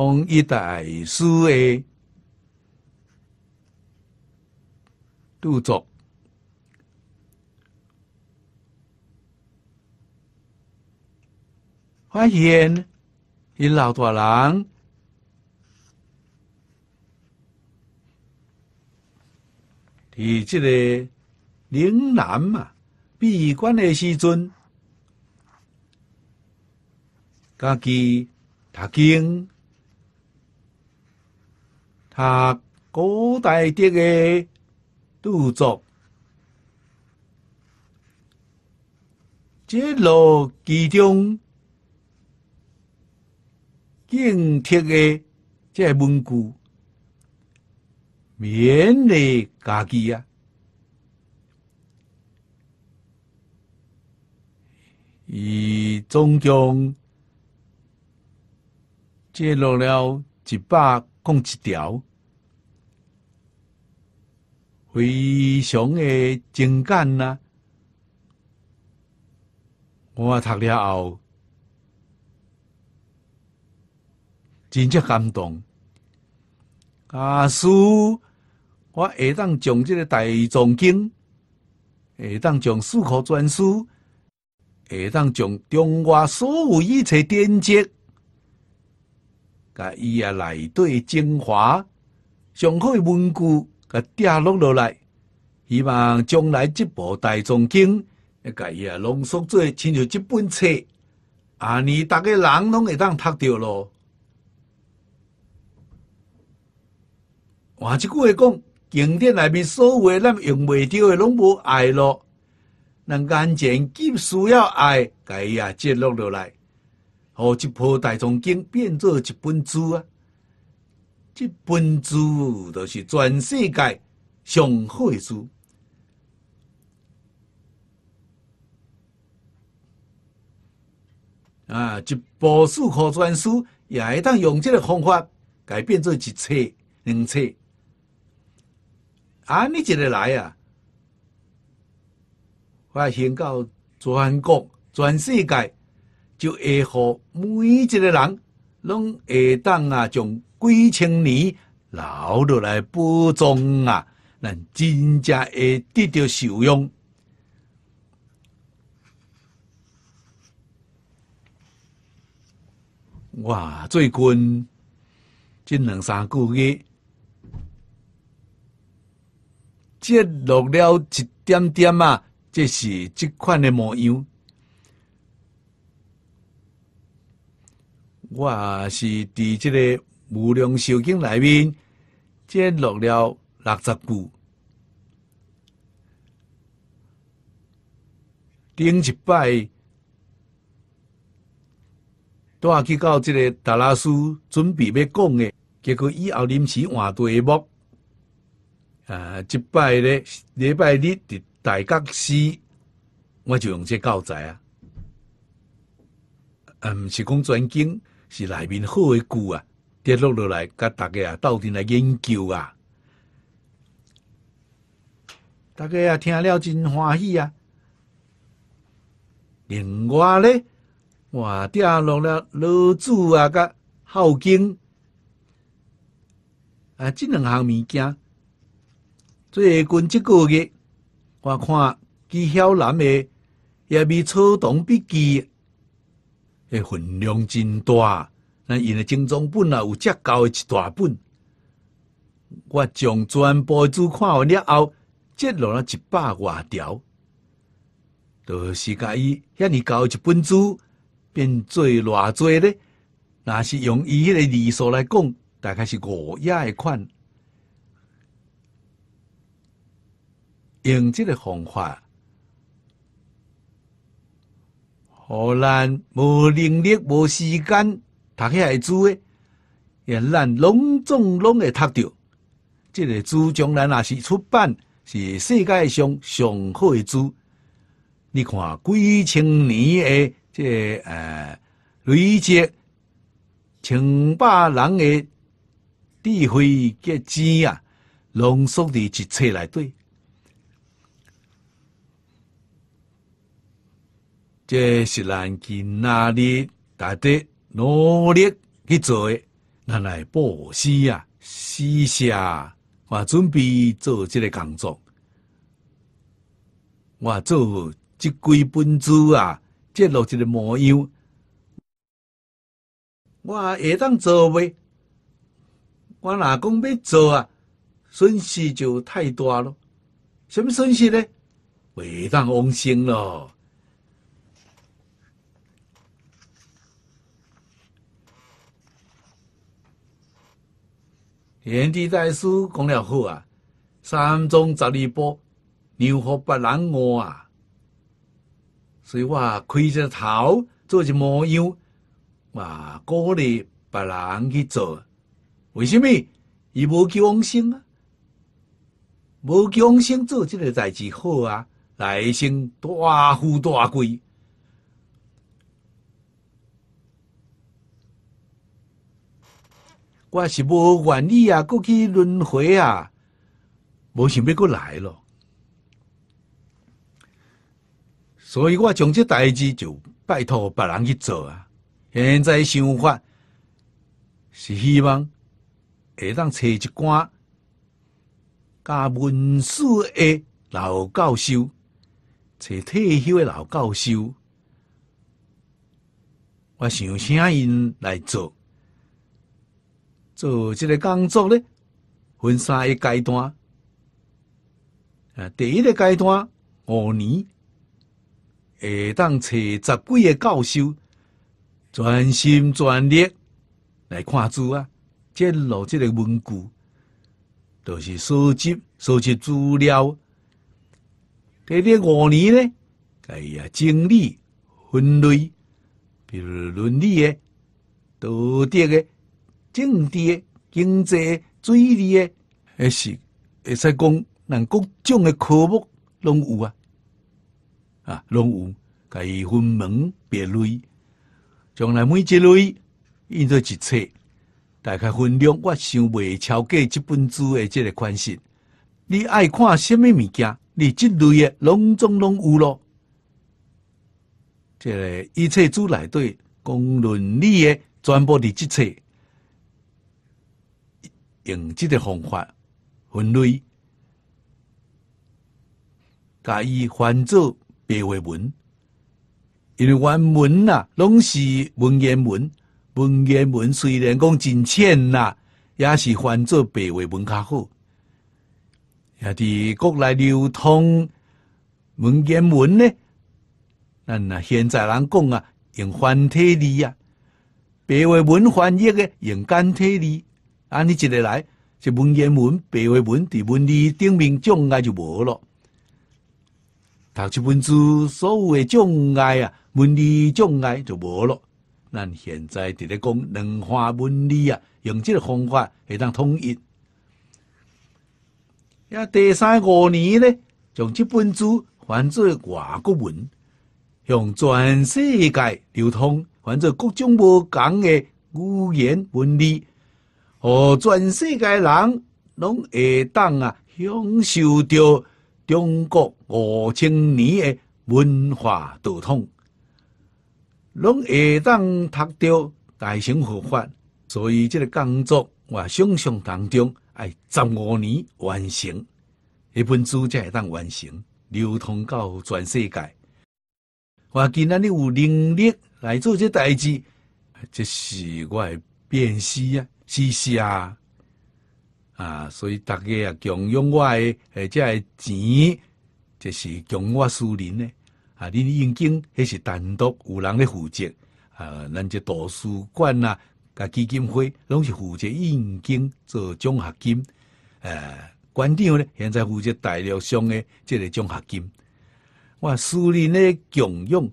从一代书的著作，发现因老大人伫即个岭南嘛，闭关的时阵，家己读经。啊古代的诶著作这路其中敬特诶这文具免励家己啊以总共这路了一百共一条非常的精干呐！我读了后，真正感动。阿叔，我会当将这个大藏经，会当将四库全书，会当将中华所有一切典籍，甲伊啊内底精华，上好嘅文具。甲掉落落来，希望将来这部大藏经，甲伊啊浓缩做，亲像这本册，啊，你大概人拢会当读着咯。换一句话讲，经典内面所有咱用袂着的，拢无爱咯。咱眼前急需要爱，甲伊啊接落落来，互这部大藏经变做一本书啊。这本书就是全世界上好的书啊！这《宝树课专书》也会当用这个方法改变做一切、两切啊！你今日来啊，我行到全国、全世界，就会让每一个人拢会当啊将。几千年留落来播种啊，咱真正会得到受用。哇！最近这两三个月，接落了一点点啊，这是这款的模样。我是伫这个。无量寿经内面即落了六十句。顶一拜都去到这个达拉斯准备要讲的，结果以后临时换题目。啊，一拜咧礼拜日大角斯，我就用这教材啊。啊，毋是讲专经，是内面好的句啊。跌落落来，甲大家啊，斗阵来研究啊！大家啊，听了真欢喜啊！另外咧，我跌落了楼主啊，甲孝经啊，即两项物件，最近即个月，我看纪晓岚的《夜笔草堂笔记》的分量真大。那伊的精装本啊，有只高一大本，我将全部书看完了后，接落了一百多条，就是甲伊遐尼高一本书变做偌济呢？若是用伊迄个字数来讲，大概是五页的款。用即个方法，何难无能力、无时间。读起来书的，也咱拢总拢会读着。这个书将来也是出版，是世界上上好的书。你看，几千年诶，这呃累积成百人诶智慧结晶啊，浓缩伫一册内底。这是南今哪里大的？努力去做，咱来布施啊！施舍，我准备做这个工作，我做这几本子啊，这落这个模样，我也当做未？我哪讲要做啊？损失就太大了，什么损失呢？未当往生咯。贤弟大师讲了后啊，三宗十二波，牛何白人我啊，所以我开只头做只模样，哇，鼓励白人去做，为什么？伊无侥生啊，无侥生做即个代志好啊，来生大富大贵。我是无愿意啊，搁去轮回啊，无想要搁来了，所以我将这代志就拜托别人去做啊。现在想法是希望会当找一寡教文书的老教授，找退休的老教授，我想用因来做。做即个工作咧，分三个阶段。啊，第一个阶段五年，会当找十几个教授，全心全力来看书啊，揭露即个文具，都是收集收集资料。第个五年呢，哎呀，整理分类，比如伦理的、道德的。政治、经济、水利的，也是会使讲，咱各种的科目拢有啊，啊，拢有，佮伊分门别类，将来每一类，因做一切，大概分量，我想未超过一本书的即个宽限。你爱看虾物物件，你即类的拢总拢有咯。即个一切主内底讲伦理的，全部伫即切。用即个方法分类，甲伊翻做白话文，因为原文啊拢是文言文。文言文虽然讲真浅啦，也是翻做白话文较好。也伫国内流通文言文呢，咱那现在人讲啊，用繁体字啊，白话文翻译个用简体字。啊！你一日来，这文言文、白话文的文字顶面障碍就无咯。读这本书，所有的障碍啊，文字障碍就无咯。咱现在伫在讲能化文理啊，用这个方法会当统一。要第三五年呢，将这本书换作外国文，向全世界流通，换作各种无同嘅语言文字。互全世界人拢会当啊享受着中国五千年的文化传统，拢会当读着大乘佛法，所以即个工作我想象当中要十五年完成一本书才会当完成流通到全世界。我今仔日有能力来做这代志，这是我会变思啊。是啊，啊，所以大家啊，共用我诶，诶，即系钱，即是共我私人呢。啊，应经迄是单独有人咧负责。啊，咱这图书馆啊，甲基金会拢是负责应经做奖学金。诶，馆长咧，现在负责大陆上诶即个奖学金，我私人咧共用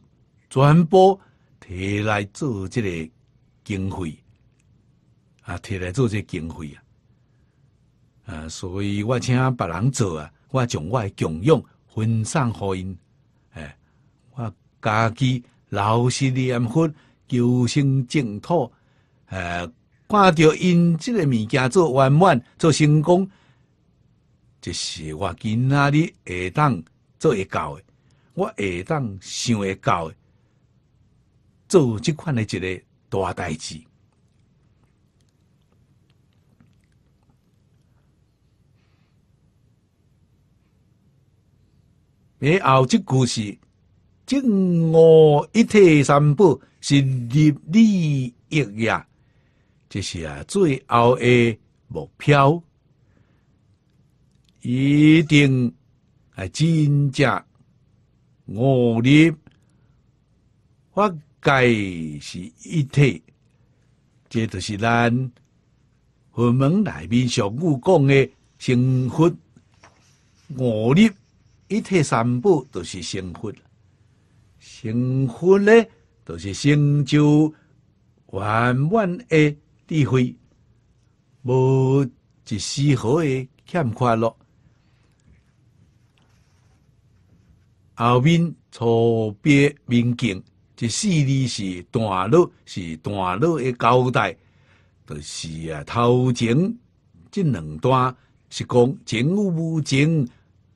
全部。提来做即个经费。啊，摕来做这经费啊！啊，所以我请别人做啊，我将我的功用分散互因。哎，我家己老实念佛，求生净土。诶，看到因这个物件做圆满、做成功，这是我今仔日下当做会到的，我下当想会到的，做即款的一个大代志。然后即句是：正我一体三宝是立立业呀，这是啊最后的目标，一定啊真正我立，或该是一体，这都是咱佛门内面常悟讲的成佛我立。一提三宝，都是成佛；成佛咧，都是成就圆满的智慧，无一丝毫的欠快乐。后面错别民警，这四字是段落，是段落的交代，就是啊，头前这两段是讲情有无情。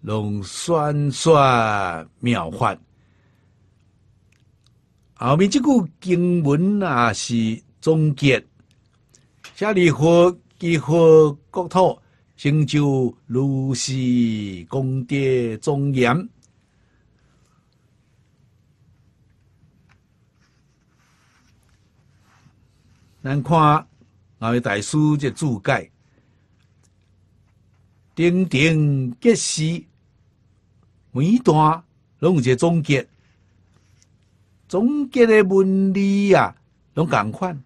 拢算算妙法，后面即句经文啊是总结：写利佛几乎国土成就如是功德庄严？咱看后位大师这注解，顶顶皆是。每段拢有一个总结，总结的文字啊，拢共款，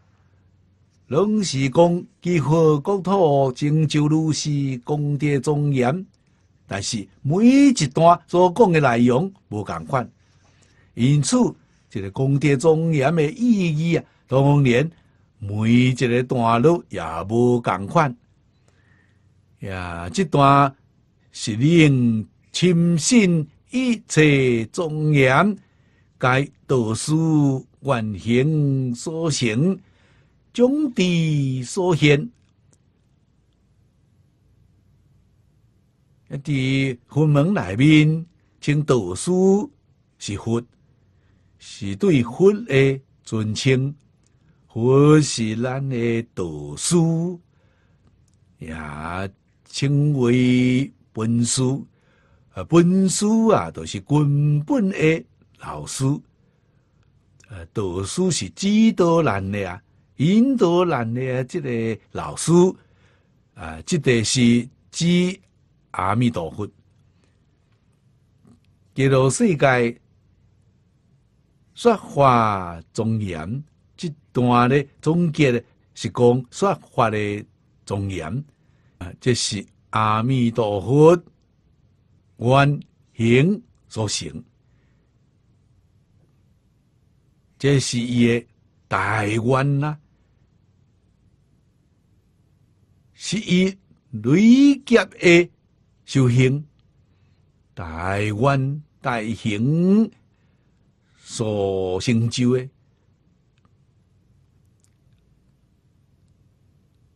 拢是讲其何国土成就如是功德庄严，但是每一段所讲的内容无共款，因此，即个功德庄严的意义啊，当然每一个段落也无共款，呀，这段是令。深信一切庄严，该读师愿行所行，种地所现。伫佛门内面，称读师是佛，是对佛的尊称。佛是咱的读师，也称为本师。呃，本书啊，都是根本的老师。呃，读书是指导人的啊，引导人的啊，这个老师啊，这个是指阿弥陀佛。介绍世界说法庄严，这段的总结是讲说法的庄严啊，这是阿弥陀佛。观行所成。这是伊的大观呐，是伊累劫的修行，大观大行所成就的。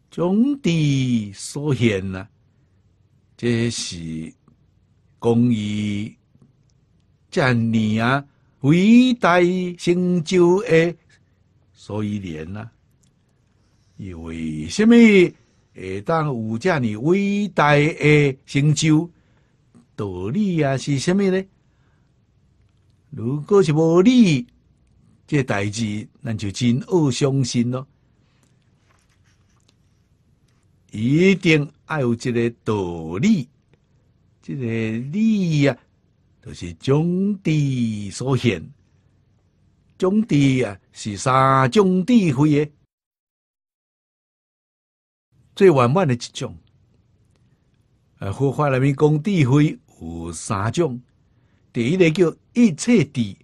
总地所现呐，这是。讲伊这你啊，伟大成就诶，所以连啦，因为虾米会当有这你伟大的成就，道理啊是虾米呢？如果是无理，这代志那就真恶相信咯，一定要有这个道理。这个理啊，就是种地所现。种地啊，是三种地慧，最圆满的一种。啊，佛法人民讲地慧有三种：第一个叫一切地，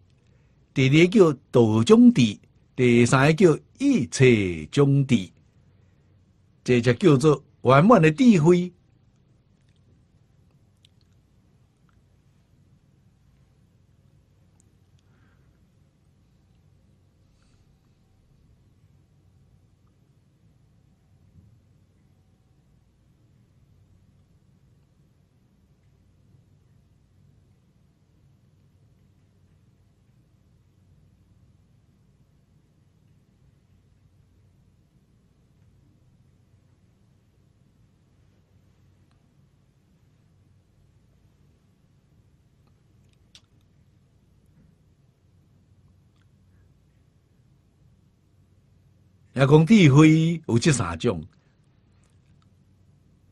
第二个叫道种地，第三个叫一切种地。这才叫做圆满的智慧。也讲智慧有几三种？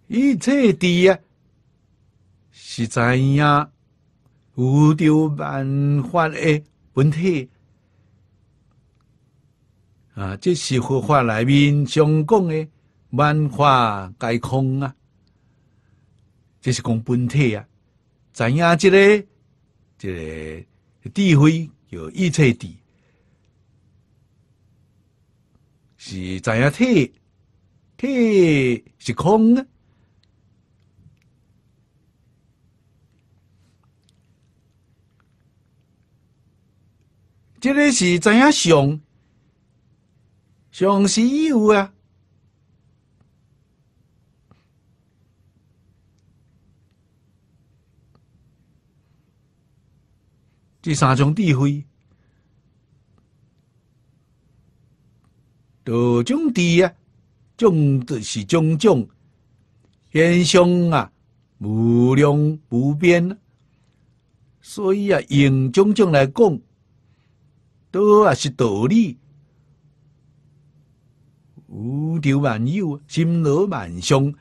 一切智啊，是知影宇宙万法诶，本体啊，这是佛法里面常讲的万法皆空啊，这是讲本体啊。知影这个，这智慧有一切智。是怎样体？体是空啊！这个是怎样想？想是有啊！第三种智慧。种种地啊，种的是种种天上啊，无量无边。所以啊，用种种来讲，都啊是道理。无条万有，心罗万相。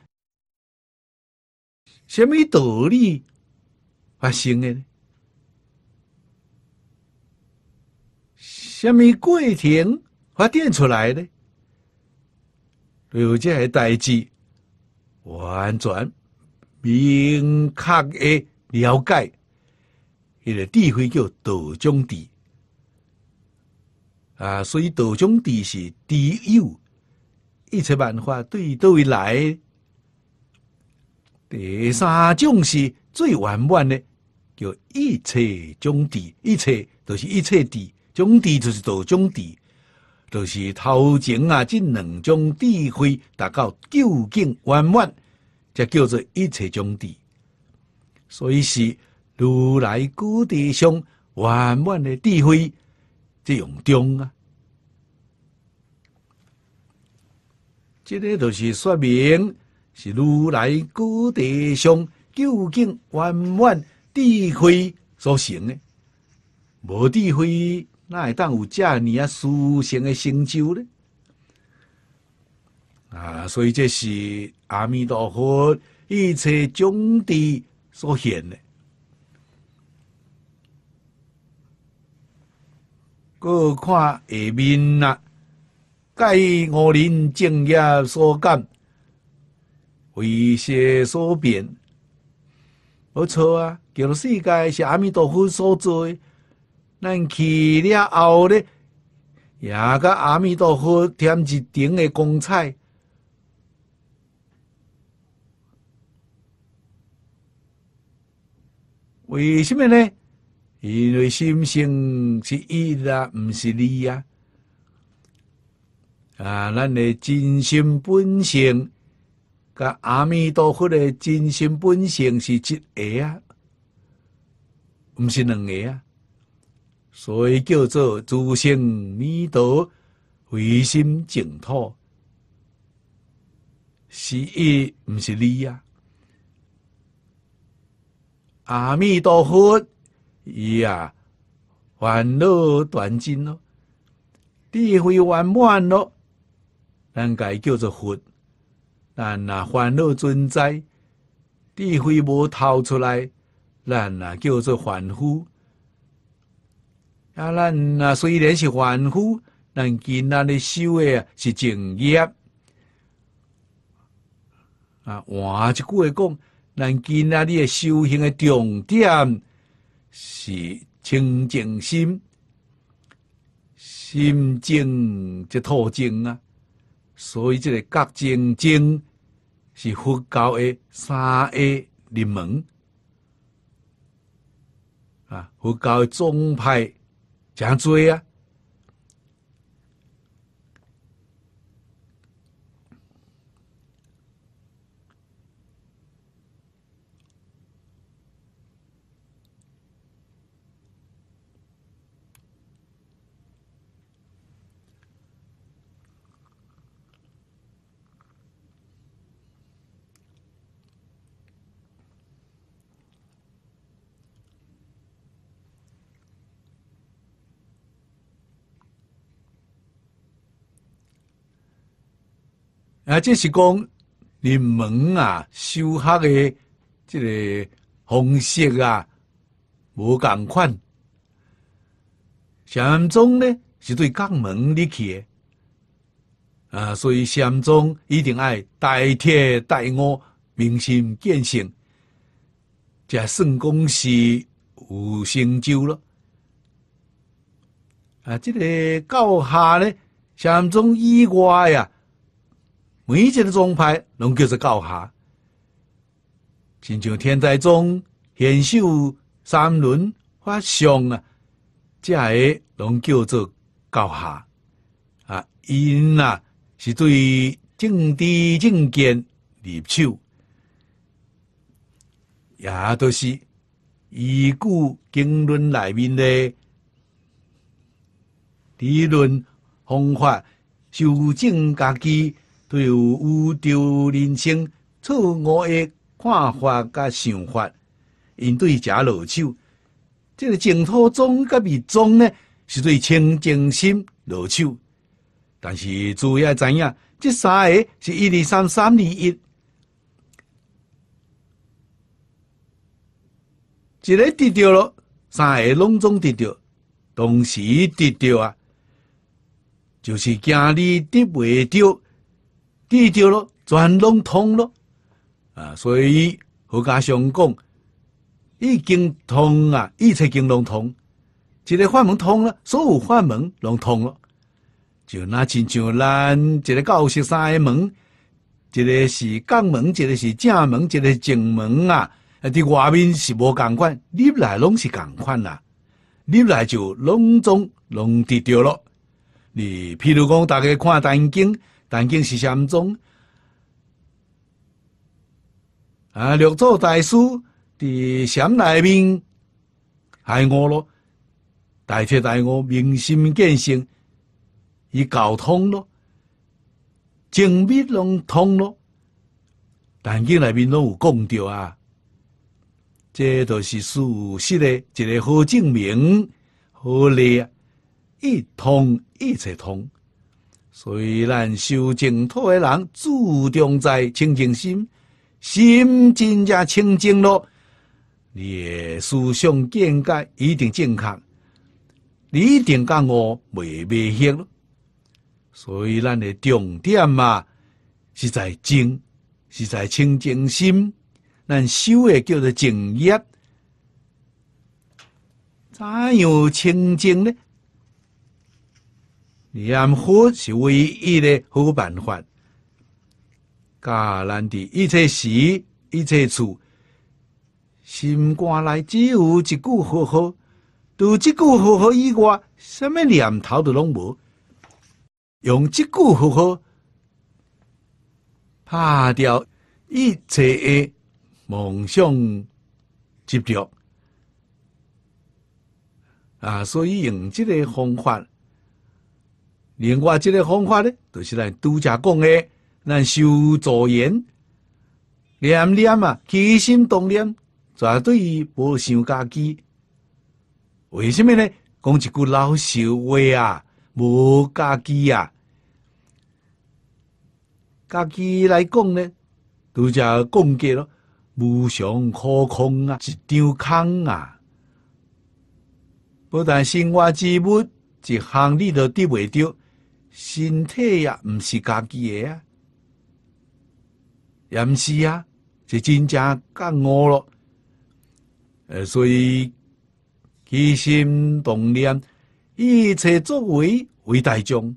什么道理发生呢？什么过程发展出来呢？有这些代志，完全明确的了解，一个智慧叫道中地啊。所以道中地是第有一切办法对都会来。第三种是最完满的，叫一切中地，一切都是一切地，中地就是道中地。就是头前啊，这两种智慧达到究竟圆满，才叫做一切种智。所以是如来故地上圆满的智慧，这用中啊。这个就是说明是如来故地上究竟圆满智慧所行的，无智慧。那会当有遮尔啊，殊胜的成就呢？啊，所以这是阿弥陀佛一切种的所现的。各看下面啊，盖五人正业所感，为邪所变。无错啊，就是世界是阿弥陀佛所做。咱去了后咧，也甲阿弥陀佛添一顶的光彩。为什么呢？因为心性是伊啊，毋是二啊。啊，咱的真心本性甲阿弥陀佛的真心本性是一个啊，毋是两个啊。所以叫做诸性弥陀，唯心净土，是伊毋是你啊。阿弥陀佛，伊啊，烦恼断尽咯，智慧圆满咯，咱家叫做佛。咱那烦恼存在，智慧无掏出来，咱啊叫做凡夫。啊，咱啊，虽然是凡夫，但今啊日修的啊是正业。啊，换一句话讲，咱今啊的修行的重点是清净心、心净即土净啊。所以即个格净净是佛教的三 A 入门啊，佛教宗派。干作啊。啊，即是讲你门啊，修黑的即个方式啊，无共款。禅宗呢，是对肛门去嘢，啊，所以禅宗一定爱代天代我明心见性，就算讲是有成就了。啊，即个教下呢，禅宗以外啊。每一的宗派，拢叫做高下，亲像天台宗、显修三轮法相啊，这个拢叫做高下啊。因啊，是对政治政见立手，也都是依据经论内面的理论方法修正家己。对宇丢人生错误的看法甲想法，应对假落手，这个净土宗甲密宗呢，是对清净心落手。但是主要知影，这三个是一二三三二一，一个跌掉了，三个拢总跌掉，同时跌掉啊，就是惊你跌袂掉。地掉了，全拢通了啊！所以何家上讲，一经通啊，一切经拢通。一个法门通了，所有法门拢通了。就那亲像咱一个教室三个门，一个是讲门，一个是正门，一个是正门啊。啊，伫外面是无共款，入来拢是共款啦。入来就拢总拢伫着了。你譬如讲，大家看《丹经》。但经是什种啊？六祖大师伫禅内面，还我咯。大彻大悟，明心见性，伊搞通咯，精密拢通咯。但经内面拢有讲着啊，这都是事实的一个好证明，合理一通一切通。所以，咱修净土的人注重在清净心，心真正清净了，你的思想境界一定正确，你一定跟我未背黑了。所以，咱的重点啊是在静，是在清净心。咱修的叫做静业，怎样清净呢？念佛是唯一的好办法。教人的，一切事，一切处，心肝内只有一句“好好”，除这句“好好”以外，什么念头都拢无。用这句“好好”，打掉一切的梦想执着。啊，所以用这个方法。另外，这个方法呢，就是来拄则讲的，来修助言念念啊，起心动念，绝对无想家己。为什么呢？讲一句老俗话啊，无家己啊，家己来讲呢，拄则讲给咯，无常可空啊，一张空啊，不但生活之物，一行你都得不到。身体也毋是家己诶啊，也毋是啊，是真正觉悟咯。呃，所以齐心同力，一切作为为大众，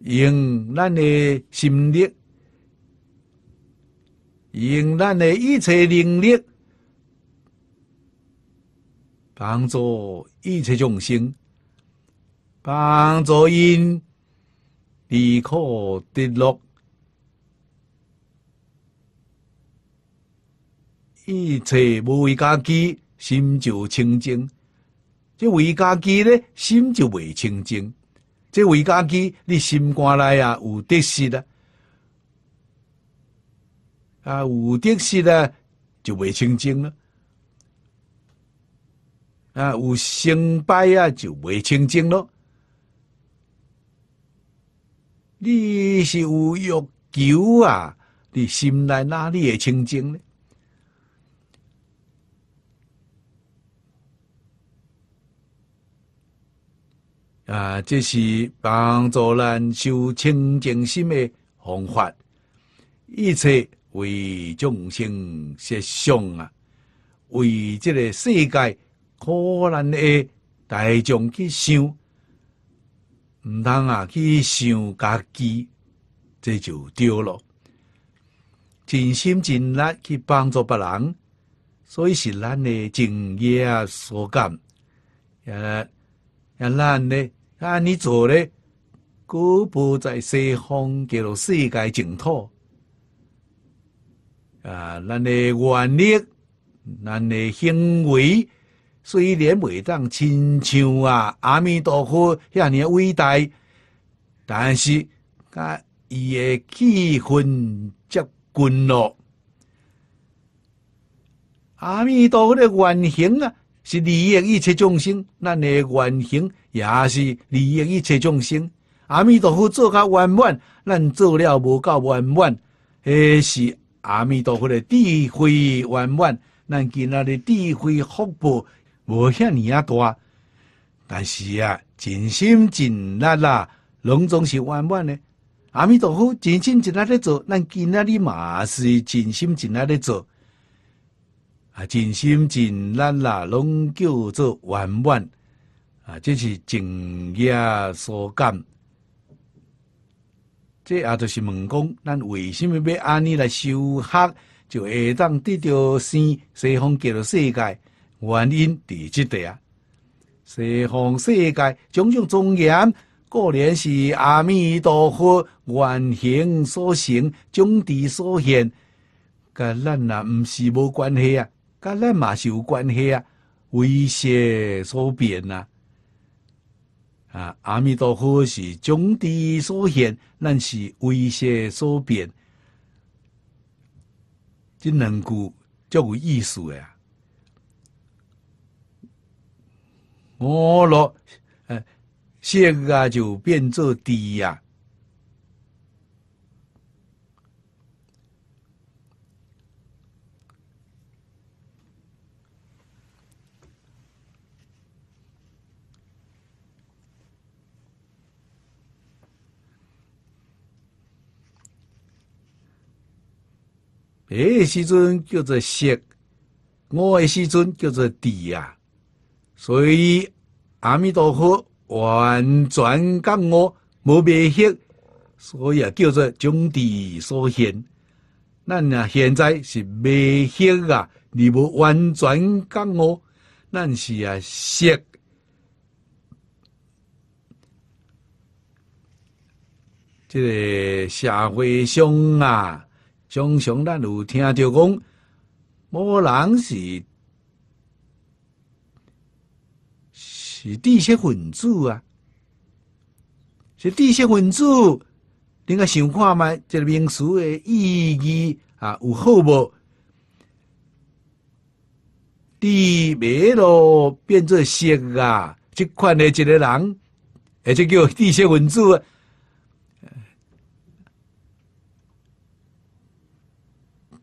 用咱诶心力，用咱诶一切能力。帮助一切众生，帮助因离苦得乐，一切无为家己，心就清净。这为家己呢，心就未清净。这为家己，你心肝内啊有得失啊，啊，有得失啊，就未清净了。啊，有成败啊，就未清净咯。你是有欲求啊，你心内哪里会清净呢？啊，这是帮助咱修清净心的方法，一切为众生设想啊，为这个世界。可能的大众去想，毋通啊去想家己，这就丢咯。尽心尽力去帮助别人，所以是咱诶敬业啊所感。呃，咱诶，啊，你做咧，古不在西方叫做世界净土。啊，咱诶愿力，咱诶行为。虽然未当亲像啊，阿弥陀佛遐尼伟大，但是甲伊诶气氛接近咯。阿弥陀佛的原型啊，是利益一切众生；，咱诶原型也是利益一切众生。阿弥陀佛做较圆满，咱做了无够圆满，迄是阿弥陀佛的智慧圆满，咱今仔日智慧福报。无遐尼啊大，但是啊，尽心尽力啦，拢总是圆满的。阿弥陀佛，尽心尽力咧做，咱今仔日嘛是尽心尽力咧做啊，尽心尽力啦，拢叫做圆满啊，这是净业所感。这也就是问讲，咱为什么要安尼来修学，就下当得到生西方极乐世界？原因伫即地啊！西方世界种种庄严，果然是阿弥陀佛原形所成，种地所现。甲咱啊，毋是无关系啊，甲咱嘛是有关系啊。威邪所变呐！啊，阿弥陀佛是种地所现，咱是威邪所变。即两句足有意思啊。我落，哎，雪啊，就变作地呀。诶，西尊叫做色，我时尊叫做地呀。所以阿弥陀佛完全降悟，无灭歇，所以啊叫做种地所现。咱啊现在是灭歇啊，你无完全降悟，咱是啊歇。即个社会上啊，常常咱有听着讲，某人是。是地气分子啊！是以地气混住，另外想看嘛，这个名词的意义啊，有好无？地没了，变作色啊，这款的一个人，而且叫地气混住。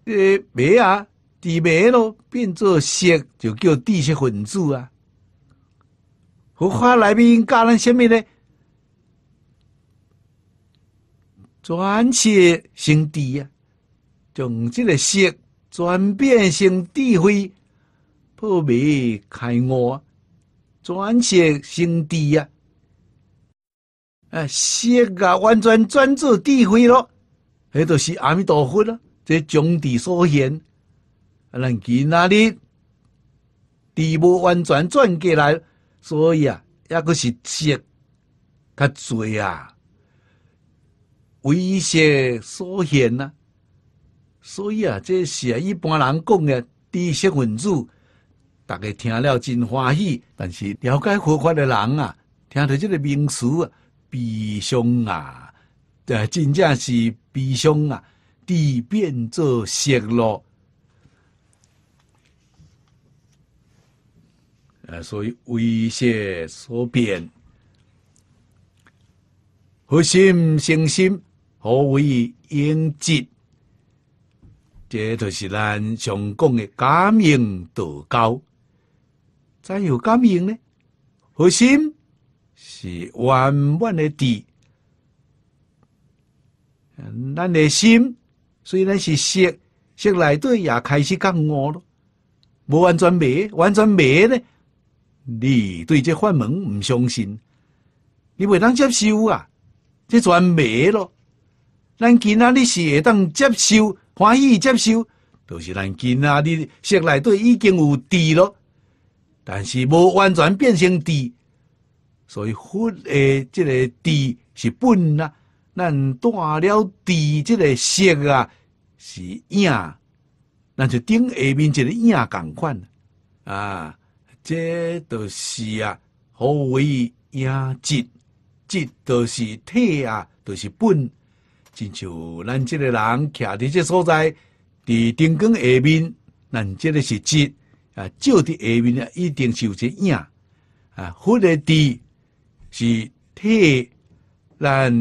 诶，没啊，地没了，变作色，就叫地气分子啊。佛法内面教人虾米呢？转起成地呀，从这个色转变成智慧，破灭开悟，转起成地呀，哎，色啊完全转做智慧了，迄著是阿弥陀佛了。这种地所现，言，能今仔日地无完全转过来。所以啊，抑个是色，较侪啊，危险所现啊。所以啊，这啊，一般人讲的知识分子，逐个听了真欢喜。但是了解佛法的人啊，听到即个名词啊，悲伤啊，呃，真正是悲伤啊，地变作色咯。呃，所以威胁所变，核心成心何为应接？这就是咱常讲的感应道教。怎有感应呢？核心是圆满的地。咱的心，虽然是色色内对也开始感悟了，无完全没，完全没呢。你对这法门唔相信，你袂当接受啊！这全没咯。咱今仔日是会当接受，欢喜接受，都是咱今仔日色内底已经有地咯。但是无完全变成地，所以佛的这个地是本啊。咱断了地，这个色啊是影，咱就顶下面这个影同款啊。这都是啊，何为音节？节都是体啊，都是本。就像咱这个人徛伫这所在，伫灯光下面，咱这个是节啊，照伫下面啊，一定是有只影啊。佛的地是体，咱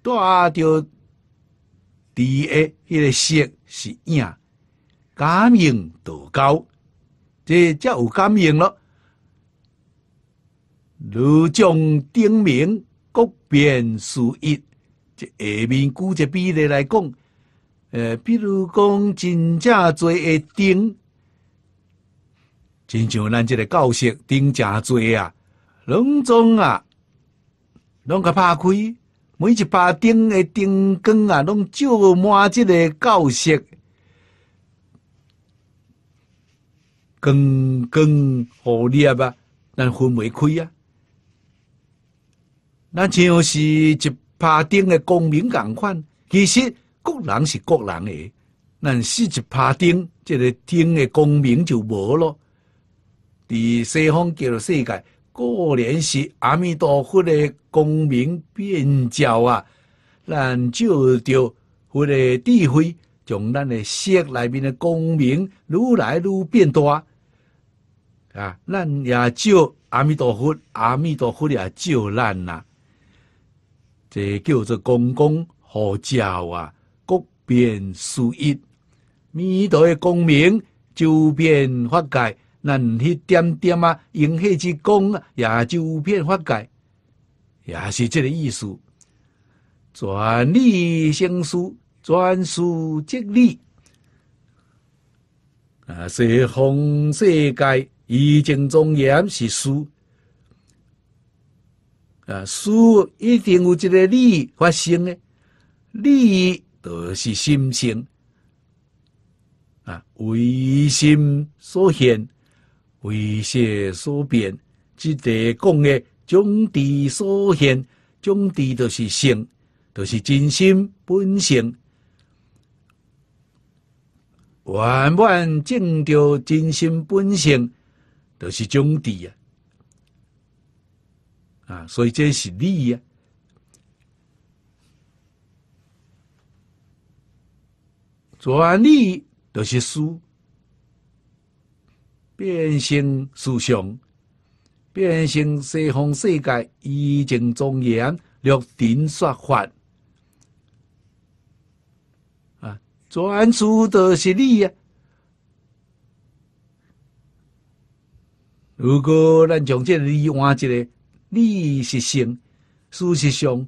带着地的迄个色是影，感应道高。即才有感应咯。如将顶明各变数一，即下面估计比例来讲，呃，比如讲真正做一顶，真像咱这个教室顶正多啊，拢总啊，拢个拍开，每一把顶的灯光啊，拢照满这个教室。更更合理啊！咱分袂开啊！咱只是一爬顶的光明共款，其实各人是各人的。咱失一爬顶，即个顶的光明就无咯。伫西方叫做世界，过然是阿弥陀佛的光明变照啊！咱照着佛的智慧。将咱的色内面的光明愈来愈变大啊！咱也照阿弥陀佛，阿弥陀佛也照咱呐。这叫做公公合教啊，各变殊一。弥陀的光明周遍法界，咱迄点点啊，用迄之光啊，也周遍法界，也是这个意思。转利生书。专属经历啊，西方世界，已经庄严是书啊，书一定有一个利发生的利就是心性啊，唯心所现，唯邪所变，即得讲的种地所现，种地就是性，就是真心本性。万万正着真心本性，就是种地呀！啊，所以这是利啊。呀。做利益是书，变成思想，变成西方世界已经庄严，六品算坏。转出的是力呀。如果咱从这里换一个，力是性，事实上，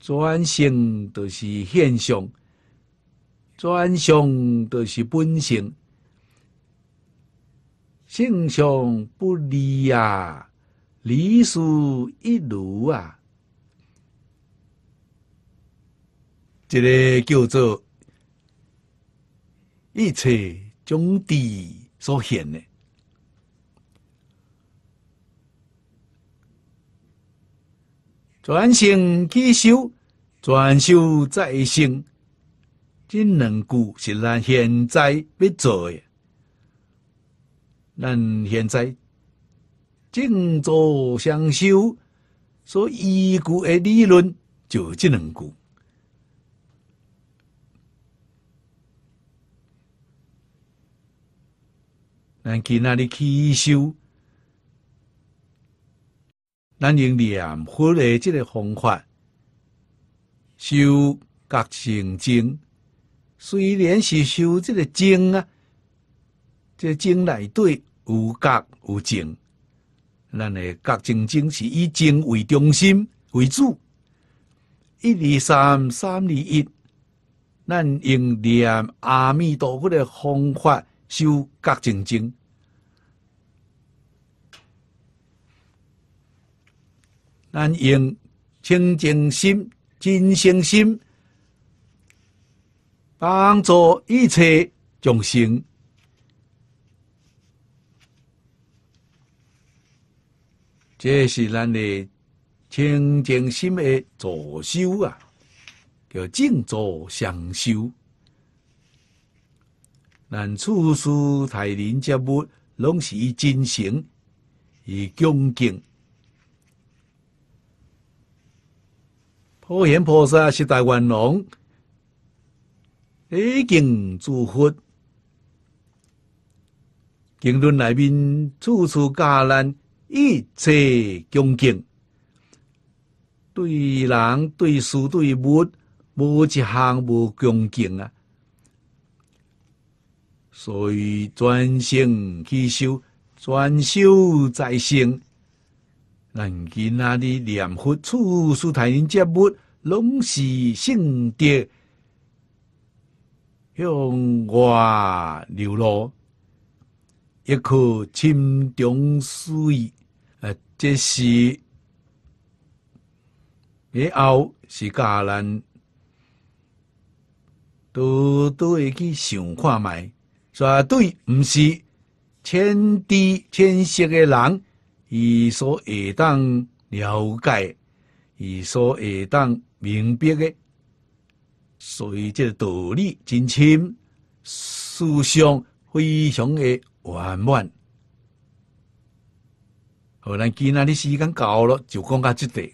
转性都是现象，转性都是本性，性相不离呀，理数一如啊。这个叫做一切种地所现的，转生既修，转修再生，这两句是咱现在要做耶。咱现在静坐相修，所依据而理论就这两句。咱今仔日去修，咱用念佛的即个方法修觉性经。虽然是修即个经啊，即、个经内底有觉有静。咱的觉性经是以经为中心为主。一二三，三二一。咱用念阿弥陀佛的方法。修各精进，咱用清净心、真心心帮助一切众生，这是咱的清净心的助修啊，叫静坐相修。但处处待人接物，拢是以真诚、以恭敬。普贤菩萨是大愿王，一敬祝福。经论内面处处教人，一切恭敬。对人、对事、对物，无一项无恭敬啊！所以专心去修，专修再生。咱今仔日念佛，处处谈接目，拢是圣德向外流露，一颗清中水。啊，这是以后是教人，都都会去想看卖。绝对，毋是浅知浅识嘅人，伊所会当了解，伊所会当明白嘅，所以即道理真深，思想非常嘅圆满。好咱今日你时间到咯，就讲到即地。